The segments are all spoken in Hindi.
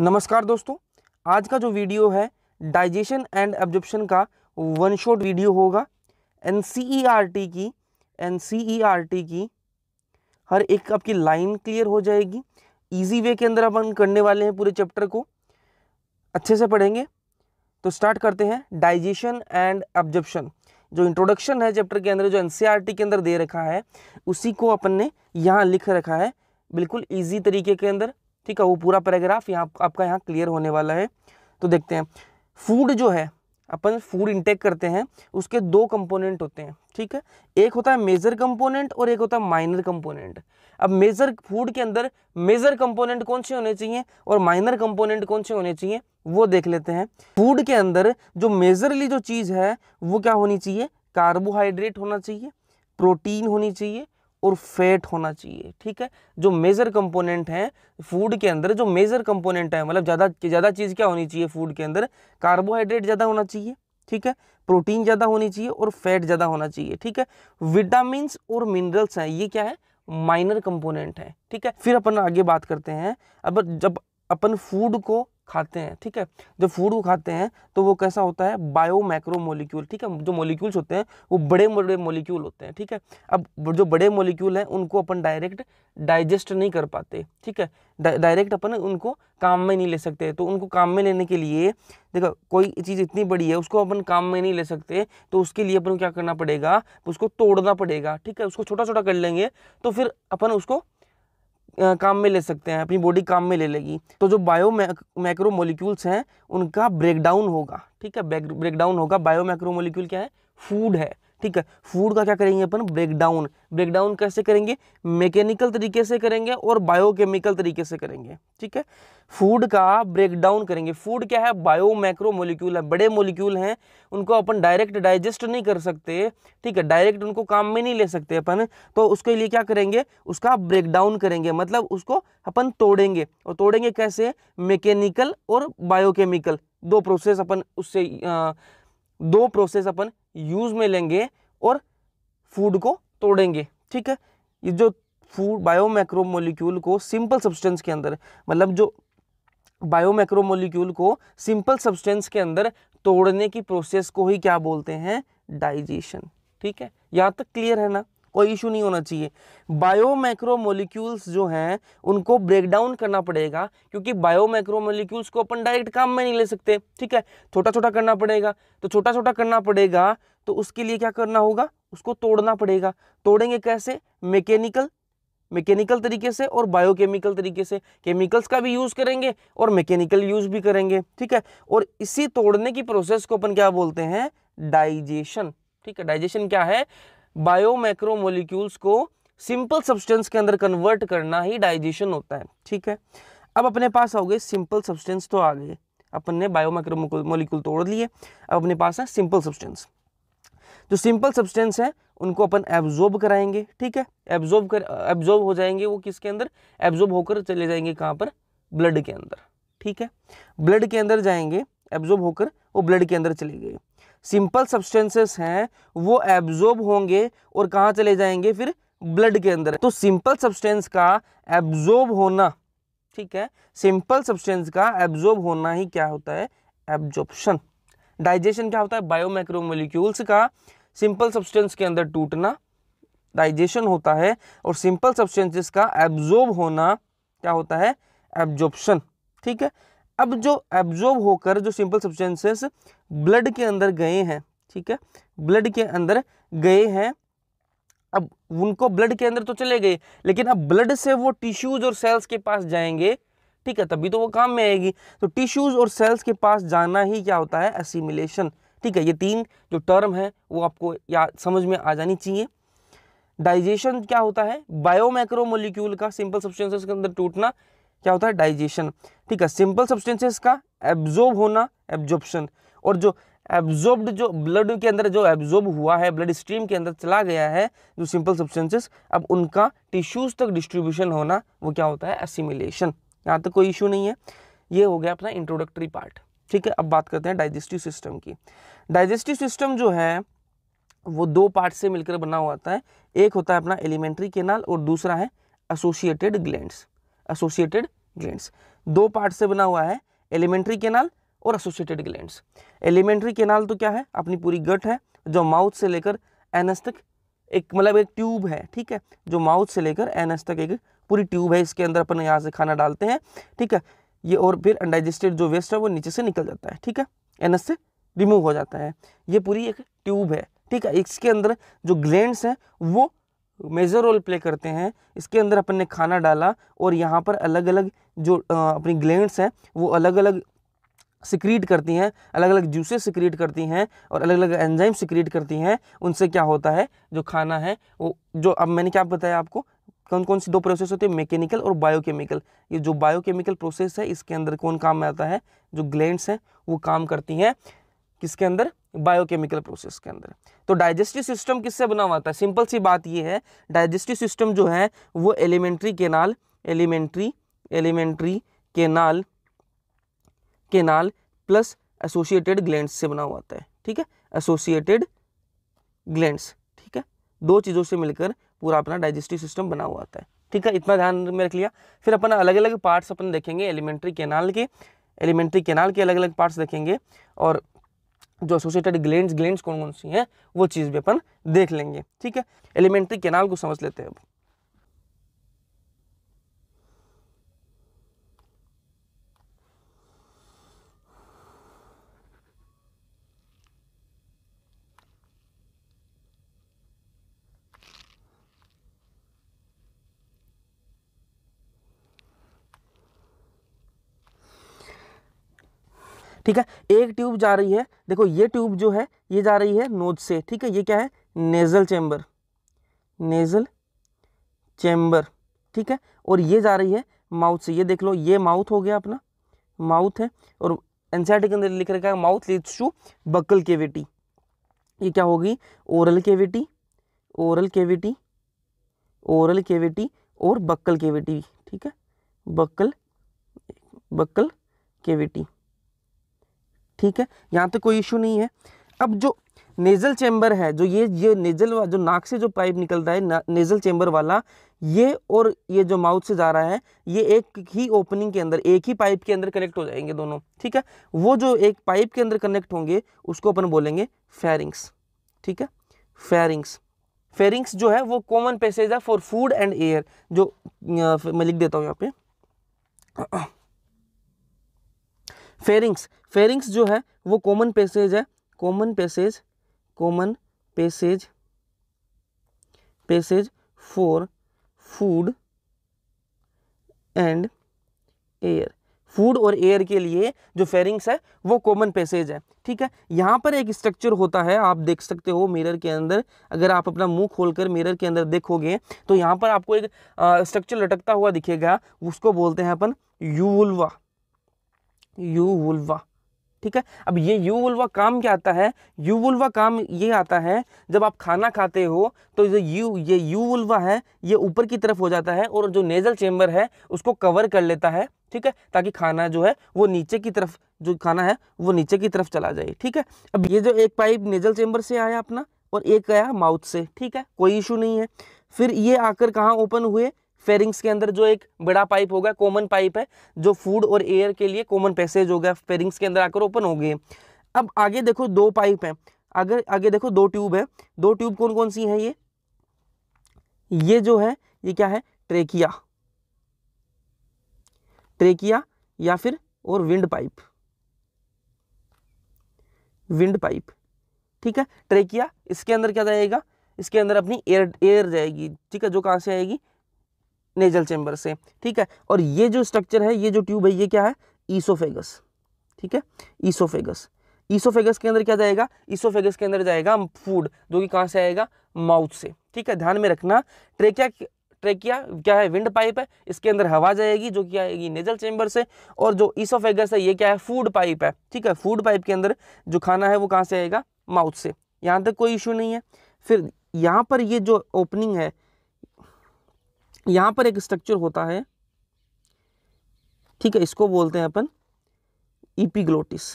नमस्कार दोस्तों आज का जो वीडियो है डाइजेशन एंड एब्जॉर्प्शन का वन शॉट वीडियो होगा एन e की एन e की हर एक आपकी लाइन क्लियर हो जाएगी इजी वे के अंदर अपन करने वाले हैं पूरे चैप्टर को अच्छे से पढ़ेंगे तो स्टार्ट करते हैं डाइजेशन एंड एब्जॉर्प्शन जो इंट्रोडक्शन है चैप्टर के अंदर जो एन e के अंदर दे रखा है उसी को अपन ने यहाँ लिख रखा है बिल्कुल ईजी तरीके के अंदर ठीक है वो पूरा पैराग्राफ यहाँ आपका यहाँ क्लियर होने वाला है तो देखते हैं फूड जो है अपन फूड इंटेक करते हैं उसके दो कंपोनेंट होते हैं ठीक है एक होता है मेजर कंपोनेंट और एक होता है माइनर कंपोनेंट अब मेजर फूड के अंदर मेजर कंपोनेंट कौन से होने चाहिए और माइनर कंपोनेंट कौन से होने चाहिए वो देख लेते हैं फूड के अंदर जो मेजरली जो चीज़ है वो क्या होनी चाहिए कार्बोहाइड्रेट होना चाहिए प्रोटीन होनी चाहिए और फैट होना चाहिए ठीक है जो मेजर कंपोनेंट हैं फूड के अंदर जो मेजर कंपोनेंट है मतलब ज़्यादा ज़्यादा चीज़ क्या होनी चाहिए फूड के अंदर कार्बोहाइड्रेट ज़्यादा होना चाहिए ठीक है प्रोटीन ज़्यादा होनी चाहिए और फैट ज़्यादा होना चाहिए ठीक है विटामिन और मिनरल्स हैं ये क्या है माइनर कंपोनेंट है ठीक है फिर अपन आगे बात करते हैं अब जब अपन फूड को खाते हैं ठीक है जब फूड को खाते हैं तो वो कैसा होता है बायो मैक्रो मोलिक्यूल ठीक है जो मोलिक्यूल्स होते हैं वो बड़े बड़े मोलिक्यूल होते हैं ठीक है अब जो बड़े मोलिक्यूल हैं उनको अपन डायरेक्ट डाइजेस्ट नहीं कर पाते ठीक है डायरेक्ट अपन उनको काम में नहीं ले सकते तो उनको काम में लेने के लिए देखो कोई चीज़ इतनी बड़ी है उसको अपन काम में नहीं ले सकते तो उसके लिए अपन क्या करना पड़ेगा उसको तोड़ना पड़ेगा ठीक है उसको छोटा छोटा कर लेंगे तो फिर अपन उसको काम में ले सकते हैं अपनी बॉडी काम में ले लेगी तो जो बायो मैक्रो मोलिक्यूल्स हैं उनका ब्रेकडाउन होगा ठीक है ब्रेकडाउन होगा बायो मैक्रो मोलिक्यूल क्या है फूड है ठीक है फूड का क्या करेंगे अपन ब्रेकडाउन ब्रेकडाउन कैसे करेंगे मैकेनिकल तरीके से करेंगे और बायोकेमिकल तरीके से करेंगे ठीक है फूड का ब्रेकडाउन करेंगे फूड क्या है बायो मैक्रो मोलिक्यूल है बड़े मोलिक्यूल हैं उनको अपन डायरेक्ट डाइजेस्ट नहीं कर सकते ठीक है डायरेक्ट उनको काम में नहीं ले सकते अपन तो उसके लिए क्या करेंगे उसका ब्रेकडाउन करेंगे मतलब उसको अपन तोड़ेंगे और तोड़ेंगे कैसे मैकेनिकल और बायोकेमिकल दो प्रोसेस अपन उससे आ, दो प्रोसेस अपन यूज़ में लेंगे और फूड को तोड़ेंगे ठीक है ये जो फूड बायो मैक्रो मोलिक्यूल को सिंपल सब्सटेंस के अंदर मतलब जो बायो मैक्रो मोलिक्यूल को सिंपल सब्सटेंस के अंदर तोड़ने की प्रोसेस को ही क्या बोलते हैं डाइजेशन ठीक है यहाँ तक क्लियर है ना कोई इशू नहीं होना चाहिए बायो मैक्रो मोलिक्यूल्स जो हैं उनको ब्रेक डाउन करना पड़ेगा क्योंकि बायो मैक्रो मोलिक्यूल्स को अपन डायरेक्ट काम में नहीं ले सकते ठीक है छोटा छोटा करना पड़ेगा तो छोटा छोटा करना पड़ेगा तो उसके लिए क्या करना होगा उसको तोड़ना पड़ेगा तोड़ेंगे कैसे मैकेनिकल मैकेनिकल तरीके से और बायोकेमिकल तरीके से केमिकल्स का भी यूज़ करेंगे और मैकेनिकल यूज़ भी करेंगे ठीक है और इसी तोड़ने की प्रोसेस को अपन क्या बोलते हैं डाइजेशन ठीक है डाइजेशन क्या है बायो मैक्रोमोलिक्यूल्स को सिंपल सब्सटेंस के अंदर कन्वर्ट करना ही डाइजेशन होता है ठीक है अब अपने पास आओगे सिंपल सब्सटेंस तो आ गए अपन ने बायो मोलिक्यूल तोड़ लिए अब अपने पास है सिंपल सब्सटेंस जो सिंपल सब्सटेंस है उनको अपन एब्जॉर्ब कराएंगे ठीक है एब्जॉर्ब कर एब्जॉर्ब हो जाएंगे वो किसके अंदर एब्जॉर्ब होकर चले जाएंगे कहाँ पर ब्लड के अंदर ठीक है ब्लड के अंदर जाएंगे एब्जॉर्ब होकर वो ब्लड के अंदर चले गए सिंपल सब्सटेंसेस हैं वो एब्जॉर्ब होंगे और कहाँ चले जाएंगे फिर ब्लड के अंदर तो सिंपल सब्सटेंस का एब्जॉर्ब होना ठीक है सिंपल सब्सटेंस का एब्जॉर्ब होना ही क्या होता है एब्जॉर्प्शन डाइजेशन क्या होता है बायोमैक्रोमोलिक्यूल्स का सिंपल सब्सटेंस के अंदर टूटना डाइजेशन होता है और सिंपल सब्सटेंसेस का एब्जॉर्ब होना क्या होता है एब्जॉर्प्शन ठीक है अब जो एब्जॉर्ब होकर जो सिंपल सब्सटेंसेस ब्लड के अंदर गए हैं ठीक है ब्लड के अंदर गए हैं अब उनको ब्लड के अंदर तो चले गए लेकिन अब ब्लड से वो टिश्यूज और सेल्स के पास जाएंगे ठीक है तभी तो वो काम में आएगी तो टिश्यूज और सेल्स के पास जाना ही क्या होता है असिमिलेशन ठीक है ये तीन जो टर्म है वो आपको याद समझ में आ जानी चाहिए डाइजेशन क्या होता है बायोमैक्रोमोलिक्यूल का सिंपल सब्सटेंसेस के अंदर टूटना क्या होता है डाइजेशन ठीक है सिंपल सब्सटेंसेस का एब्जॉर्ब होना एब्जॉर्प्शन और जो एब्जॉर्ब्ड जो ब्लड के अंदर जो एब्जॉर्ब हुआ है ब्लड स्ट्रीम के अंदर चला गया है जो सिंपल सब्सटेंसेस अब उनका टिश्यूज तक डिस्ट्रीब्यूशन होना वो क्या होता है एसिमिलेशन यहाँ तक कोई इशू नहीं है ये हो गया अपना इंट्रोडक्टरी पार्ट ठीक है अब बात करते हैं डाइजेस्टिव सिस्टम की डाइजेस्टिव सिस्टम जो है वो दो पार्ट से मिलकर बना हुआ है एक होता है अपना एलिमेंट्री केनाल और दूसरा है एसोसिएटेड ग्लैंड्स एसोसिएटेड ग्लैंड्स दो पार्ट से बना हुआ है एलिमेंट्री केनाल और एसोसिएटेड ग्लैंड्स एलिमेंट्री केनाल तो क्या है अपनी पूरी गट है जो माउथ से लेकर एनस तक एक मतलब एक ट्यूब है ठीक है जो माउथ से लेकर एनस तक एक पूरी ट्यूब है इसके अंदर अपन यहाँ से खाना डालते हैं ठीक है ये और फिर अनडाइजेस्टेड जो वेस्ट है वो नीचे से निकल जाता है ठीक है एनस से रिमूव हो जाता है ये पूरी एक ट्यूब है ठीक है इसके अंदर जो ग्लैंड्स हैं वो मेजर रोल प्ले करते हैं इसके अंदर अपन ने खाना डाला और यहाँ पर अलग अलग जो अपनी ग्लैंड्स हैं वो अलग अलग सिक्रीट करती हैं अलग अलग जूसेस सिक्रीट करती हैं और अलग अलग एंजाइम सिक्रीट करती हैं उनसे क्या होता है जो खाना है वो जो अब मैंने क्या बताया आपको कौन कौन सी दो प्रोसेस होती है मैकेनिकल और बायोकेमिकल ये जो बायोकेमिकल प्रोसेस है इसके अंदर कौन काम में आता है जो ग्लैंड्स हैं वो काम करती हैं किसके अंदर बायोकेमिकल प्रोसेस के अंदर तो डाइजेस्टिव सिस्टम किससे बना हुआ था सिंपल सी बात यह है डाइजेस्टिव सिस्टम जो है वो alimentary canal alimentary alimentary canal canal plus associated glands से बना हुआ है ठीक है एसोसिएटेड ग्लैंड्स ठीक है दो चीज़ों से मिलकर पूरा अपना डाइजेस्टिव सिस्टम बना हुआ है ठीक है इतना ध्यान में रख लिया फिर अपना अलग अलग पार्ट्स अपन देखेंगे एलिमेंट्री केनाल के एलिमेंट्री केनाल के अलग अलग पार्ट्स देखेंगे और जो एसोसिएटेड ग्लैंड ग्लैंड कौन कौन सी हैं वो चीज़ भी अपन देख लेंगे ठीक है एलिमेंट्री कैनाल को समझ लेते हैं अब ठीक है एक ट्यूब जा रही है देखो ये ट्यूब जो है ये जा रही है नोज से ठीक है ये क्या है नेजल चैम्बर नेजल चैम्बर ठीक है और ये जा रही है माउथ से ये देख लो ये माउथ हो गया अपना माउथ है और एनसाइटी के अंदर लिख रखा है mouth leads to buccal cavity ये क्या होगी oral cavity oral cavity oral cavity और बक्कल केविटी ठीक है बक्कल बक्कल केविटी ठीक है यहाँ तो कोई इशू नहीं है अब जो नेज़ल चैम्बर है जो ये ये नेज़ल जो नाक से जो पाइप निकलता है नेज़ल चैम्बर वाला ये और ये जो माउथ से जा रहा है ये एक ही ओपनिंग के अंदर एक ही पाइप के अंदर कनेक्ट हो जाएंगे दोनों ठीक है वो जो एक पाइप के अंदर कनेक्ट होंगे उसको अपन बोलेंगे फेरिंग्स ठीक है फेरिंग्स फेरिंग्स जो है वो कॉमन पैसेज है फॉर फूड एंड एयर जो मैं लिख देता हूँ यहाँ पे फेरिंग्स फेरिंग्स जो है वो कॉमन पैसेज है common passage common passage passage for food and air food और एयर के लिए जो फेरिंग्स है वो कॉमन पैसेज है ठीक है यहाँ पर एक स्ट्रक्चर होता है आप देख सकते हो मिरर के अंदर अगर आप अपना मुंह खोलकर मिरर के अंदर देखोगे तो यहाँ पर आपको एक स्ट्रक्चर लटकता हुआ दिखेगा उसको बोलते हैं अपन यू यूवुल्वा ठीक है अब ये यू वुलवा काम क्या आता है यू वुलवा काम ये आता है जब आप खाना खाते हो तो जो यू ये यू वुलवा है ये ऊपर की तरफ हो जाता है और जो नेजल चेम्बर है उसको कवर कर लेता है ठीक है ताकि खाना जो है वो नीचे की तरफ जो खाना है वो नीचे की तरफ चला जाए ठीक है अब ये जो एक पाइप नेजल चेम्बर से आया अपना और एक आया माउथ से ठीक है कोई इशू नहीं है फिर ये आकर कहाँ ओपन हुए फेरिंग्स के अंदर जो एक बड़ा पाइप होगा कॉमन पाइप है जो फूड और एयर के लिए कॉमन पैसेज होगा फेरिंग्स के अंदर आकर ओपन हो गए अब आगे देखो दो पाइप हैं अगर आगे देखो दो ट्यूब है दो ट्यूब कौन कौन सी हैं ये ये जो है ये क्या है ट्रेकिया ट्रेकिया या फिर और विंड पाइप विंड पाइप ठीक है ट्रेकिया इसके अंदर क्या जाएगा इसके अंदर अपनी एयर एयर जाएगी ठीक है जो कहाँ से आएगी नेजल चैम्बर से ठीक है और ये जो स्ट्रक्चर है ये जो ट्यूब है ये क्या है ईसोफेगस ठीक है ईसोफेगस ईसोफेगस के अंदर क्या जाएगा ईसोफेगस के अंदर जाएगा फूड जो कि कहाँ से आएगा माउथ से ठीक है ध्यान में रखना ट्रेकिया ट्रेकिया क्या है विंड पाइप है इसके अंदर हवा जाएगी जो कि आएगी नेजल चैम्बर से और जो ईसोफेगस है ये क्या है फूड पाइप है ठीक है फूड पाइप के अंदर जो खाना है वो कहाँ से आएगा माउथ से यहाँ तक कोई इशू नहीं है फिर यहाँ पर ये जो ओपनिंग है यहाँ पर एक स्ट्रक्चर होता है ठीक है इसको बोलते हैं अपन ईपीग्लोटिस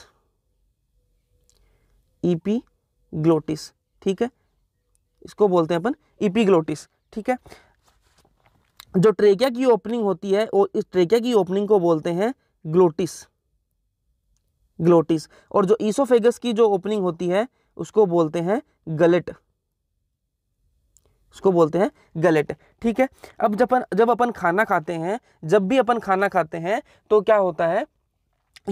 ग्लोटिस ठीक है इसको बोलते हैं अपन ईपीग्लोटिस ठीक है जो ट्रेकिया की ओपनिंग होती है और इस ट्रेकिया की ओपनिंग को बोलते हैं ग्लोटिस ग्लोटिस और जो ईसोफेगस की जो ओपनिंग होती है उसको बोलते हैं गलेट उसको बोलते हैं गलेट ठीक है अब जब अपन जब अपन खाना खाते हैं जब भी अपन खाना खाते हैं तो क्या होता है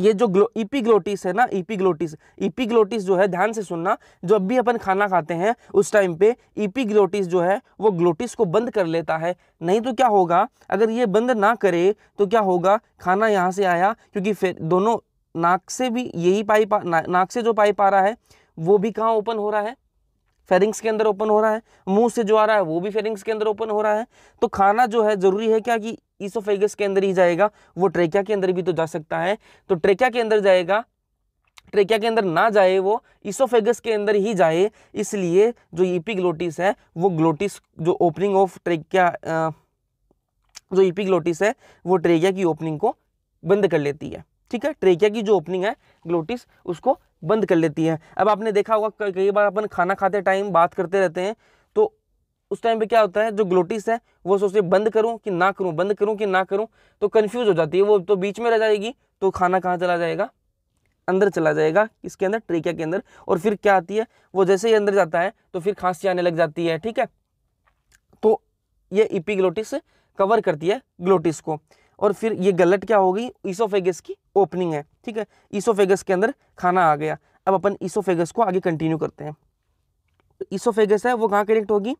ये जो ग्लो ईपीग्लोटिस है ना ईपीग्लोटिस ईपीग्लोटिस जो है ध्यान से सुनना जब भी अपन खाना खाते हैं उस टाइम पे ईपीग्लोटिस जो है वो ग्लोटिस को बंद कर लेता है नहीं तो क्या होगा अगर ये बंद ना करे तो क्या होगा खाना यहाँ से आया क्योंकि फिर दोनों नाक से भी यही पाइप ना, नाक से जो पाइप आ रहा है वो भी कहाँ ओपन हो रहा है फेरिंग्स के अंदर ओपन हो रहा है मुंह से जो आ रहा है वो भी फेरिंग्स के अंदर ओपन हो रहा है तो खाना जो है जरूरी है क्या कि ईसोफेगस के अंदर ही जाएगा वो ट्रेकिया के अंदर भी तो जा सकता है तो ट्रेकिया के अंदर जाएगा ट्रेकिया के अंदर ना जाए वो इसोफेगस के अंदर ही जाए इसलिए जो ईपीग्लोटिस है वो ग्लोटिस जो ओपनिंग ऑफ ट्रेकिया जो ईपीग्लोटिस है वो ट्रेकिया की ओपनिंग को बंद कर लेती है ठीक है ट्रेकिया की जो ओपनिंग है ग्लोटिस उसको बंद कर लेती है अब आपने देखा होगा कई बार अपन खाना खाते टाइम बात करते रहते हैं तो उस टाइम पे क्या होता है जो ग्लोटिस है वो सोचते बंद करूं कि ना करूं बंद करूं कि ना करूं तो कंफ्यूज हो जाती है वो तो बीच में रह जाएगी तो खाना कहाँ चला जाएगा अंदर चला जाएगा इसके अंदर ट्रेकिया के अंदर और फिर क्या आती है वो जैसे ही अंदर जाता है तो फिर खांसी आने लग जाती है ठीक है तो ये इपीग्लोटिस कवर करती है ग्लोटिस को और फिर ये गलट क्या हो गई ईसोफेगस की ओपनिंग है ठीक है ईसोफेगस के अंदर खाना आ गया अब अपन ईसोफेगस को आगे कंटिन्यू करते हैं तो ईसोफेगस है वो कहाँ कनेक्ट होगी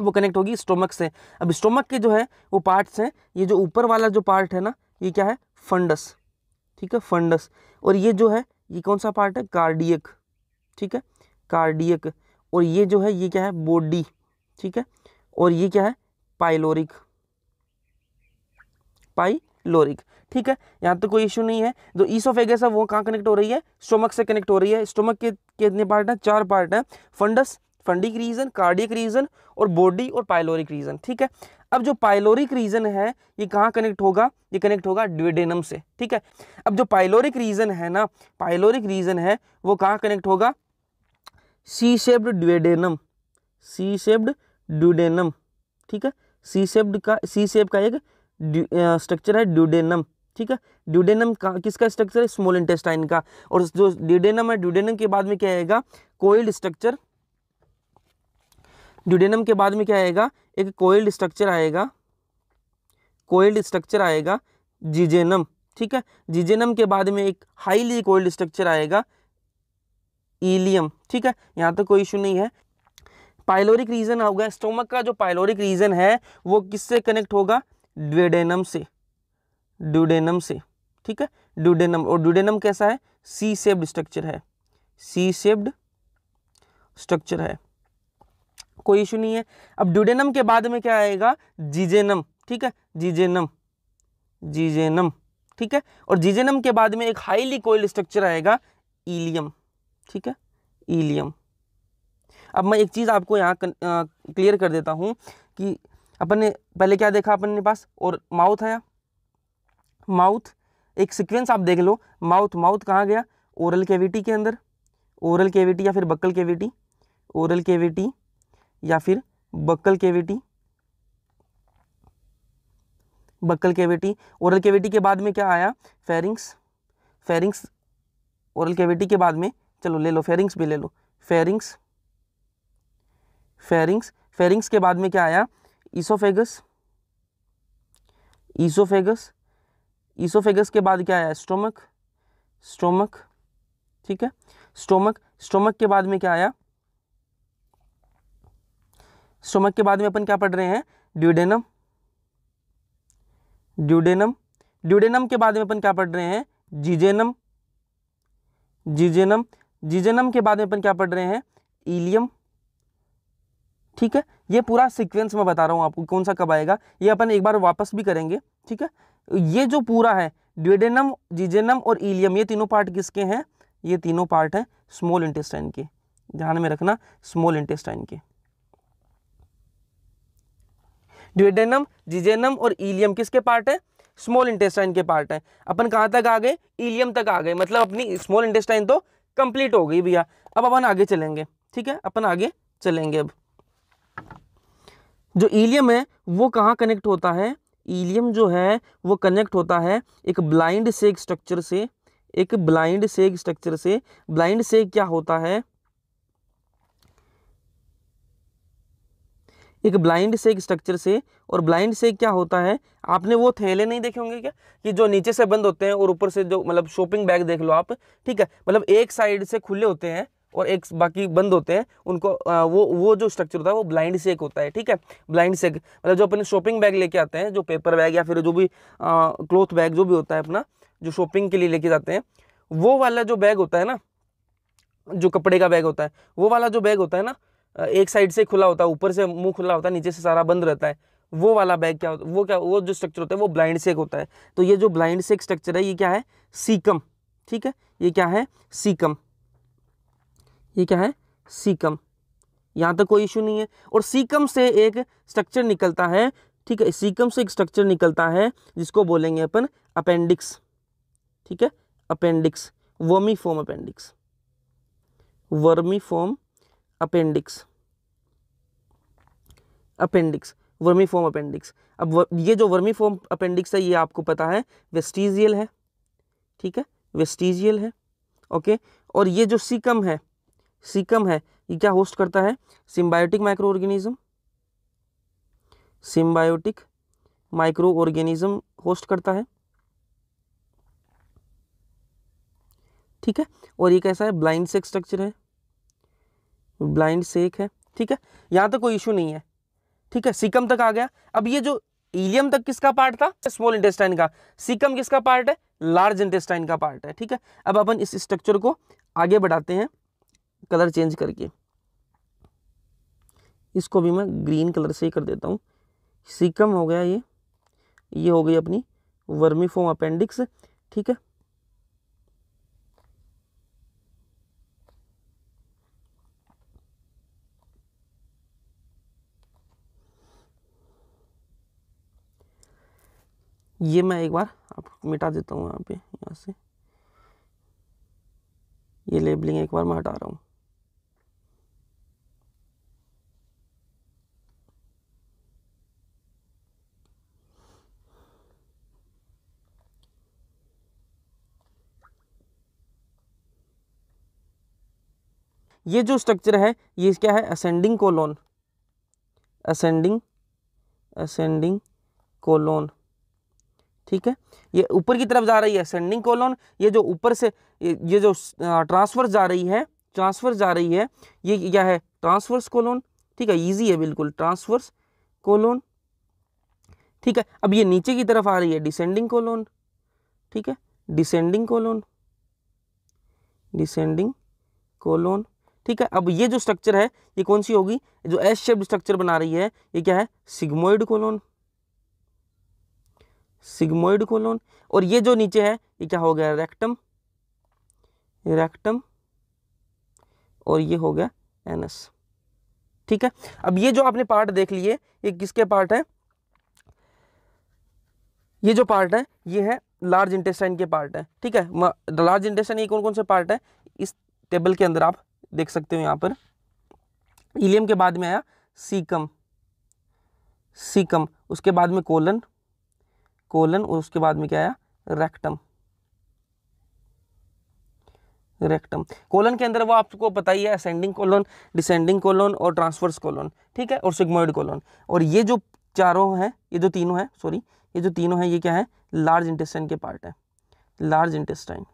वो कनेक्ट होगी स्टोमक से अब स्टोमक के जो है वो पार्ट्स हैं ये जो ऊपर वाला जो पार्ट है ना ये क्या है फंडस ठीक है फंडस और ये जो है ये कौन सा पार्ट है कार्डियक ठीक है कार्डियक और ये जो है ये क्या है बॉडी ठीक है और ये क्या है पाइलोरिक पाई लोरिक ठीक है यहाँ तो कोई इशू नहीं है जो ईस ऑफ ईसोफेगस है वो कहाँ कनेक्ट हो रही है स्टोमक से कनेक्ट हो रही है स्टोमक के कितने पार्ट हैं चार पार्ट हैं fundus fundic region cardiac region और बॉडी और पाइलोरिक रीजन ठीक है अब जो पाइलोरिक रीजन है ये कहाँ कनेक्ट होगा ये कनेक्ट होगा ड्यूडेनम से ठीक है अब जो पाइलोरिक रीजन है ना पाइलोरिक रीजन है वो कहाँ कनेक्ट होगा C shaped duodenum C shaped duodenum ठीक है सी शेप्ड का सी शेप का एक स्ट्रक्चर है ड्यूडेनम ठीक है ड्यूडेनम का किसका स्ट्रक्चर है स्मॉल इंटेस्टाइन का और जो ड्यूडेनम है ड्यूडेनम के बाद में क्या आएगा कोइल्ड स्ट्रक्चर ड्यूडेनम के बाद में क्या आएगा एक कोइल्ड स्ट्रक्चर आएगा कोइल्ड स्ट्रक्चर आएगा जीजेनम ठीक है जीजेनम के बाद में एक हाईली कोइल्ड स्ट्रक्चर आएगा ईलियम ठीक है यहाँ तो कोई इशू नहीं है पाइलोरिक रीजन होगा स्टोमक का जो पाइलोरिक रीजन है वो किससे कनेक्ट होगा ड्यूडेनम से ड्यूडेनम से ठीक है ड्यूडेनम और ड्यूडेनम कैसा है सी सेप्ड स्ट्रक्चर है सी सेप्ड स्ट्रक्चर है कोई इशू नहीं है अब ड्यूडेनम के बाद में क्या आएगा जीजेनम ठीक है जीजेनम जीजेनम ठीक है और जीजेनम के बाद में एक हाईली कोइल स्ट्रक्चर आएगा ईलियम ठीक है ईलियम अब मैं एक चीज़ आपको यहां क्लियर कर देता हूं कि अपन ने पहले क्या देखा अपन ने पास और माउथ आया माउथ एक सीक्वेंस आप देख लो माउथ माउथ कहाँ गया ओरल केविटी के अंदर ओरल केविटी या फिर बक्कल केविटी ओरल केविटी या फिर buccal cavity buccal cavity oral cavity के बाद में क्या आया फेरिंग्स फेरिंग्स ओरल केविटी के बाद में चलो ले लो फेरिंग्स भी ले लो फेरिंग्स फेरिंग्स फेरिंग्स के बाद में क्या आया इसोफेगस ईसोफेगस ईसोफेगस के बाद क्या आया स्टोमक स्टोमक ठीक है स्टोमक स्टोमक के बाद में क्या आया स्टोमक के बाद में अपन क्या पढ़ रहे हैं ड्यूडेनम ड्यूडेनम ड्यूडेनम के बाद में अपन क्या पढ़ रहे हैं जीजेनम जीजेनम जीजेनम के बाद में अपन क्या पढ़ रहे हैं इलियम ठीक है ये पूरा सीक्वेंस में बता रहा हूँ आपको कौन सा कब आएगा ये अपन एक बार वापस भी करेंगे ठीक है ये जो पूरा है ड्यूडेनम जीजेनम और इलियम ये तीनों पार्ट किसके हैं ये तीनों पार्ट हैं स्मॉल इंटेस्टाइन के ध्यान में रखना स्मॉल इंटेस्टाइन के ड्यूडेनम जीजेनम और इलियम किसके पार्ट है स्मॉल इंटेस्टाइन के पार्ट है अपन कहाँ तक आ गए इलियम तक आ गए मतलब अपनी स्मॉल इंटेस्टाइन तो कंप्लीट हो गई भैया अब अपन आगे चलेंगे ठीक है अपन आगे चलेंगे अब जो ईलियम है वो कहाँ कनेक्ट होता है ईलियम जो है वो कनेक्ट होता है एक ब्लाइंड सेग स्ट्रक्चर से एक ब्लाइंड सेग स्ट्रक्चर से ब्लाइंड सेग क्या होता है एक ब्लाइंड सेग स्ट्रक्चर से और ब्लाइंड सेग क्या होता है आपने वो थैले नहीं देखे होंगे क्या कि जो नीचे से बंद होते हैं और ऊपर से जो मतलब शॉपिंग बैग देख लो आप ठीक है मतलब एक साइड से खुले होते हैं और एक बाकी बंद होते हैं उनको आ, वो वो जो स्ट्रक्चर होता है वो ब्लाइंड सेक होता है ठीक है ब्लाइंड सेक मतलब जो अपने शॉपिंग बैग लेके आते हैं जो पेपर बैग या फिर जो भी क्लोथ बैग जो भी होता है अपना जो शॉपिंग के लिए लेके जाते हैं वो वाला जो बैग होता है ना जो कपड़े का बैग होता है वो वाला जो बैग होता है ना एक साइड से खुला होता है ऊपर से मुँह खुला होता है नीचे से सारा बंद रहता है वो वाला बैग क्या होता है वो क्या वो जो स्ट्रक्चर होता है वो ब्लाइंड सेक होता है तो ये जो ब्लाइंड सेक स्ट्रक्चर है ये क्या है सीकम ठीक है ये क्या है सीकम ये क्या है सीकम यहाँ तक कोई इशू नहीं है और सीकम से एक स्ट्रक्चर निकलता है ठीक है सीकम से एक स्ट्रक्चर निकलता है जिसको बोलेंगे अपन अपेंडिक्स ठीक है appendix vermiform appendix vermiform appendix appendix vermiform appendix अब ये जो वर्मी फॉर्म अपेंडिक्स है ये आपको पता है वेस्टिजियल है ठीक है वेस्टिजियल है ओके और ये जो सीकम है सिकम है ये क्या होस्ट करता है symbiotic microorganism symbiotic microorganism host करता है ठीक है और ये कैसा है ब्लाइंड सेक स्ट्रक्चर है ब्लाइंड सेक है ठीक है यहां तक कोई इशू नहीं है ठीक है सिकम तक आ गया अब ये जो इलियम तक किसका पार्ट था स्मॉल इंटेस्टाइन का सिकम किसका पार्ट है लार्ज इंटेस्टाइन का पार्ट है ठीक है अब अपन इस स्ट्रक्चर को आगे बढ़ाते हैं कलर चेंज करके इसको भी मैं ग्रीन कलर से ही कर देता हूँ सिकम हो गया ये ये हो गई अपनी वर्मी फोम अपेंडिक्स ठीक है ये मैं एक बार आप मिटा देता हूँ यहाँ पे यहाँ से ये लेबलिंग एक बार मैं हटा रहा हूँ ये जो स्ट्रक्चर है ये क्या है ascending colon ascending ascending colon ठीक है ये ऊपर की तरफ जा रही है असेंडिंग कोलोन ये जो ऊपर से ये जो ट्रांसफर जा रही है ट्रांसफर जा रही है ये क्या है ट्रांसफर्स कोलोन ठीक है ईजी है बिल्कुल ट्रांसफर्स कोलोन ठीक है अब ये नीचे की तरफ आ रही है डिसेंडिंग कोलोन ठीक है डिसेंडिंग कोलोन डिसेंडिंग कोलोन ठीक है अब ये जो स्ट्रक्चर है ये कौन सी होगी जो एस शेप स्ट्रक्चर बना रही है ये क्या है सिग्मोइड कोलोन सिग्मोइड कोलोन और ये जो नीचे है ये क्या हो गया रेक्टम रेक्टम और ये हो गया एनस ठीक है अब ये जो आपने पार्ट देख लिए ये किसके पार्ट है ये जो पार्ट है ये है लार्ज इंटेस्टाइन के पार्ट है ठीक है लार्ज इंटेस्टाइन ये कौन कौन से पार्ट है इस टेबल के अंदर आप देख सकते हो यहाँ पर ईलियम के बाद में आया सीकम सीकम उसके बाद में कोलन कोलन और उसके बाद में क्या आया रेक्टम रेक्टम कोलन के अंदर वो आपको पता ही है असेंडिंग कोलन डिसेंडिंग कोलन और ट्रांसवर्स कोलन ठीक है और सिग्मोइड कोलन और ये जो चारों हैं ये जो तीनों हैं सॉरी ये जो तीनों हैं ये क्या है लार्ज इंटेस्टाइन के पार्ट है लार्ज इंटेस्टाइन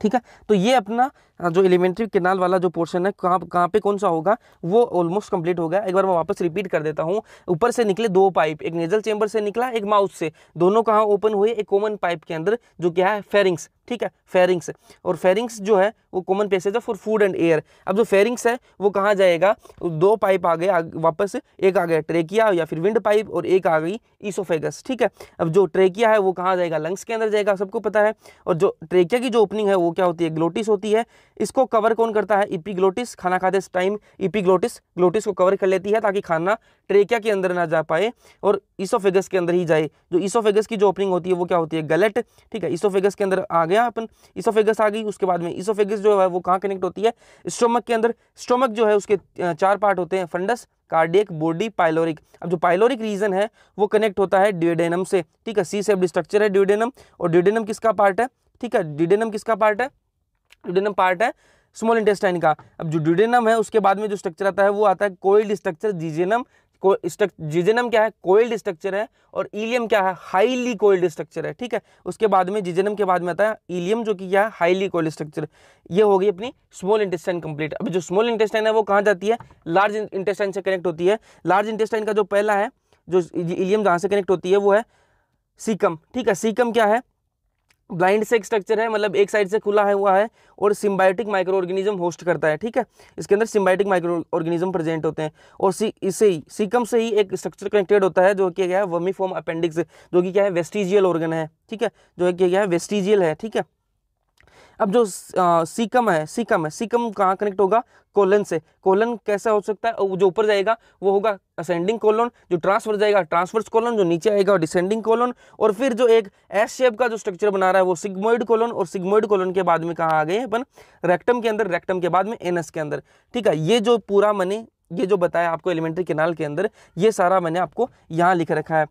ठीक है तो ये अपना हाँ, जो एलिमेंट्री केनाल वाला जो पोर्शन है कहाँ कहाँ पे कौन सा होगा वो ऑलमोस्ट कंप्लीट हो गया एक बार मैं वापस रिपीट कर देता हूँ ऊपर से निकले दो पाइप एक नेजल चेंबर से निकला एक माउथ से दोनों कहाँ ओपन हुए एक कॉमन पाइप के अंदर जो क्या है फेरिंग्स ठीक है फेरिंग्स और फेरिंग्स जो है वो कॉमन पैसेज है फॉर फूड एंड एयर अब जो फेरिंग्स है वो कहाँ जाएगा दो पाइप आ गए वापस एक आ गया ट्रेकिया या फिर विंड पाइप और एक आ गई ईसोफेगस ठीक है अब जो ट्रेकिया है वो कहाँ जाएगा लंग्स के अंदर जाएगा सबको पता है और जो ट्रेकिया की जो ओपनिंग है वो क्या होती है ग्लोटिस होती है इसको कवर कौन करता है इपीग्लोटिस खाना खाते टाइम इपीग्लोटिस ग्लोटिस को कवर कर लेती है ताकि खाना ट्रेकिया के अंदर ना जा पाए और इसोफेगस के अंदर ही जाए जो इसोफेगस की जो ओपनिंग होती है वो क्या होती है गलेट ठीक है इसोफेगस के अंदर आ गया अपन इसोफेगस आ गई उसके बाद में इसोफेगस जो है वो कहाँ कनेक्ट होती है स्टोमक के अंदर स्टोमक जो है उसके चार पार्ट होते हैं फंडस कार्डियक बॉडी पाइलोरिक अब जो पाइलोरिक रीजन है वो कनेक्ट होता है ड्यूडेनम से ठीक है सी सेप्ड स्ट्रक्चर है ड्यूडेनम और ड्यूडेनम किसका पार्ट है ठीक है ड्यूडेनम किसका पार्ट है ड्यूडेनम पार्ट है स्मॉल इंटेस्टाइन का अब जो ड्यूडेनम है उसके बाद में जो स्ट्रक्चर आता है वो आता है कोइल्ड स्ट्रक्चर जीजेनम को जीजेनम क्या है कोइल्ड स्ट्रक्चर है और ईलियम क्या है हाईली कोइल्ड स्ट्रक्चर है ठीक है उसके बाद में जीजेनम के बाद में आता है ईलियम जो कि क्या है हाईली कोइल्ड स्ट्रक्चर ये हो गई अपनी स्मॉल इंटेस्टाइन कंप्लीट अभी जो स्मॉल इंटेस्टाइन है वो कहाँ जाती है लार्ज इंटेस्टाइन से कनेक्ट होती है लार्ज इंटेस्टाइन का जो पहला है जो ईलियम जहाँ से कनेक्ट होती है वो है सीकम ठीक है सीकम क्या है ब्लाइंड सेक स्ट्रक्चर है मतलब एक साइड से खुला है हुआ है और सिम्बायोटिक माइक्रो ऑर्गेनिज्म होस्ट करता है ठीक है इसके अंदर सिम्बायोटिक माइक्रो ऑर्गेनिज्म प्रेजेंट होते हैं और सी इससे ही सीकम से ही एक स्ट्रक्चर कनेक्टेड होता है जो कि क्या है वर्मी फॉर्म अपेंडिक्स जो कि क्या है वेस्टिजियल ऑर्गन है ठीक है जो कि क्या है वेस्टिजियल है ठीक है अब जो सीकम है सीकम है सीकम कहाँ कनेक्ट होगा कोलन से कोलन कैसा हो सकता है जो ऊपर जाएगा वो होगा असेंडिंग कोलन जो ट्रांसफर जाएगा ट्रांसफर्स कोलन जो नीचे आएगा डिसेंडिंग कोलन और फिर जो एक एस शेप का जो स्ट्रक्चर बना रहा है वो सिग्मोइड कोलन और सिग्मोइड कोलन के बाद में कहाँ आ गए अपन रेक्टम के अंदर रेक्टम के बाद में एनएस के अंदर ठीक है ये जो पूरा मैंने ये जो बताया आपको एलिमेंट्री केनाल के अंदर ये सारा मैंने आपको यहाँ लिख रखा है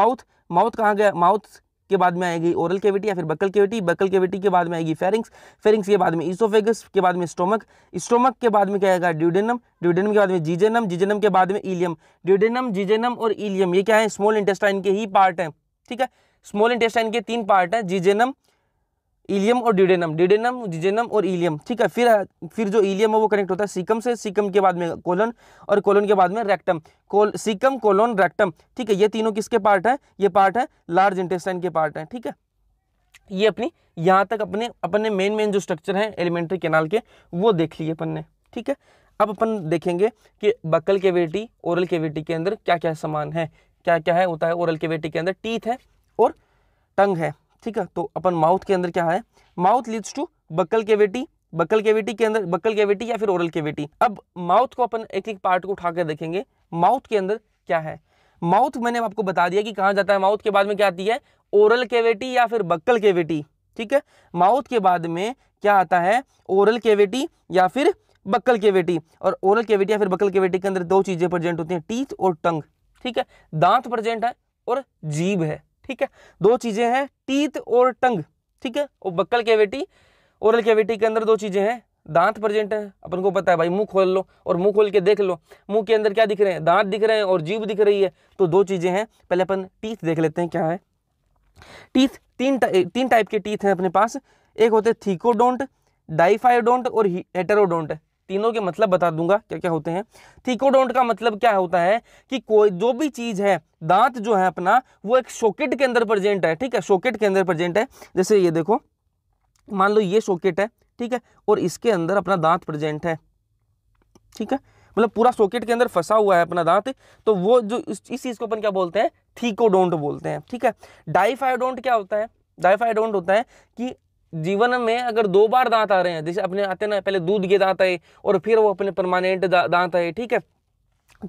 माउथ माउथ कहाँ गया माउथ के बाद में आएगी ओरल केविटी या फिर बकल केविटी बकल केविटी के बाद में आएगी फेरिंग्स फेरिंग्स के बाद में इसोफेगस के बाद में स्टोमक स्टोमक के बाद में क्या आएगा ड्यूडेनम ड्यूडेनम के बाद में जीजेनम जीजेनम के बाद में इलियम ड्यूडेनम जीजेनम और इलियम ये क्या है स्मॉल इंटेस्टाइन के ही पार्ट है ठीक है स्मॉल इंटेस्टाइन के तीन पार्ट है जीजेनम इलियम और ड्यूडेनम ड्यूडेनम जिजेनम और इलियम ठीक है फिर फिर जो इलियम है वो कनेक्ट होता है सीकम से सीकम के बाद में कोलन और कोलन के बाद में रेक्टम कोल सीकम कोलोन रेक्टम ठीक है ये तीनों किसके पार्ट है ये पार्ट है लार्ज इंटेस्टाइन के पार्ट है ठीक है ये अपनी यहाँ तक अपने अपने मेन मेन जो स्ट्रक्चर हैं एलिमेंट्री केनाल के वो देख लिए अपन ने ठीक है अब अपन देखेंगे कि बकल केविटी ओरल केविटी के अंदर क्या क्या सामान है क्या क्या है होता है ओरल केविटी के अंदर टीथ है और टंग है ठीक है तो अपन माउथ के अंदर क्या है mouth leads to buccal cavity buccal cavity के अंदर बक्कल केविटी या फिर ओरल केविटी अब माउथ को अपन एक एक पार्ट को उठाकर देखेंगे माउथ के अंदर क्या है माउथ मैंने आपको बता दिया कि कहाँ जाता है माउथ के बाद में क्या आती है ओरल केविटी या फिर बक्कल केविटी ठीक है माउथ के बाद में क्या आता है ओरल केविटी या फिर बक्कल केविटी और ओरल केविटी या फिर बक्कल केविटी के अंदर दो चीज़ें प्रेजेंट होती हैं टीथ और टंग ठीक है दांत प्रेजेंट है और जीभ है ठीक है दो चीज़ें हैं टीथ और टंग ठीक है और बक्कल कैविटी ओरल कैविटी के अंदर दो चीज़ें हैं दांत प्रेजेंट है अपन को पता है भाई मुंह खोल लो और मुंह खोल के देख लो मुंह के अंदर क्या दिख रहे हैं दांत दिख रहे हैं और जीभ दिख रही है तो दो चीज़ें हैं पहले अपन टीथ देख लेते हैं क्या है टीथ तीन तीन टाइप के टीथ हैं अपने पास एक होते हैं थीकोडोंट डाइफाइडोंट और हेटेरोडोंट तीनों के मतलब बता दूंगा क्या क्या होते हैं थीकोडोंट का मतलब क्या होता है कि कोई जो भी चीज़ है दांत जो है अपना वो एक सॉकेट के अंदर प्रजेंट है ठीक है सॉकेट के अंदर प्रजेंट है जैसे ये देखो मान लो ये सॉकेट है ठीक है और इसके अंदर अपना दांत प्रजेंट है ठीक है मतलब पूरा सॉकेट के अंदर फंसा हुआ है अपना दांत तो वो जो इस चीज़ को अपन क्या बोलते हैं थीकोडोंट बोलते हैं ठीक है डाइफाइडोंट क्या होता है डाइफाइडोंट होता है कि जीवन में अगर दो बार दांत आ रहे हैं जैसे अपने आते ना पहले दूध के दांत आए और फिर वो अपने परमानेंट दांत आए ठीक है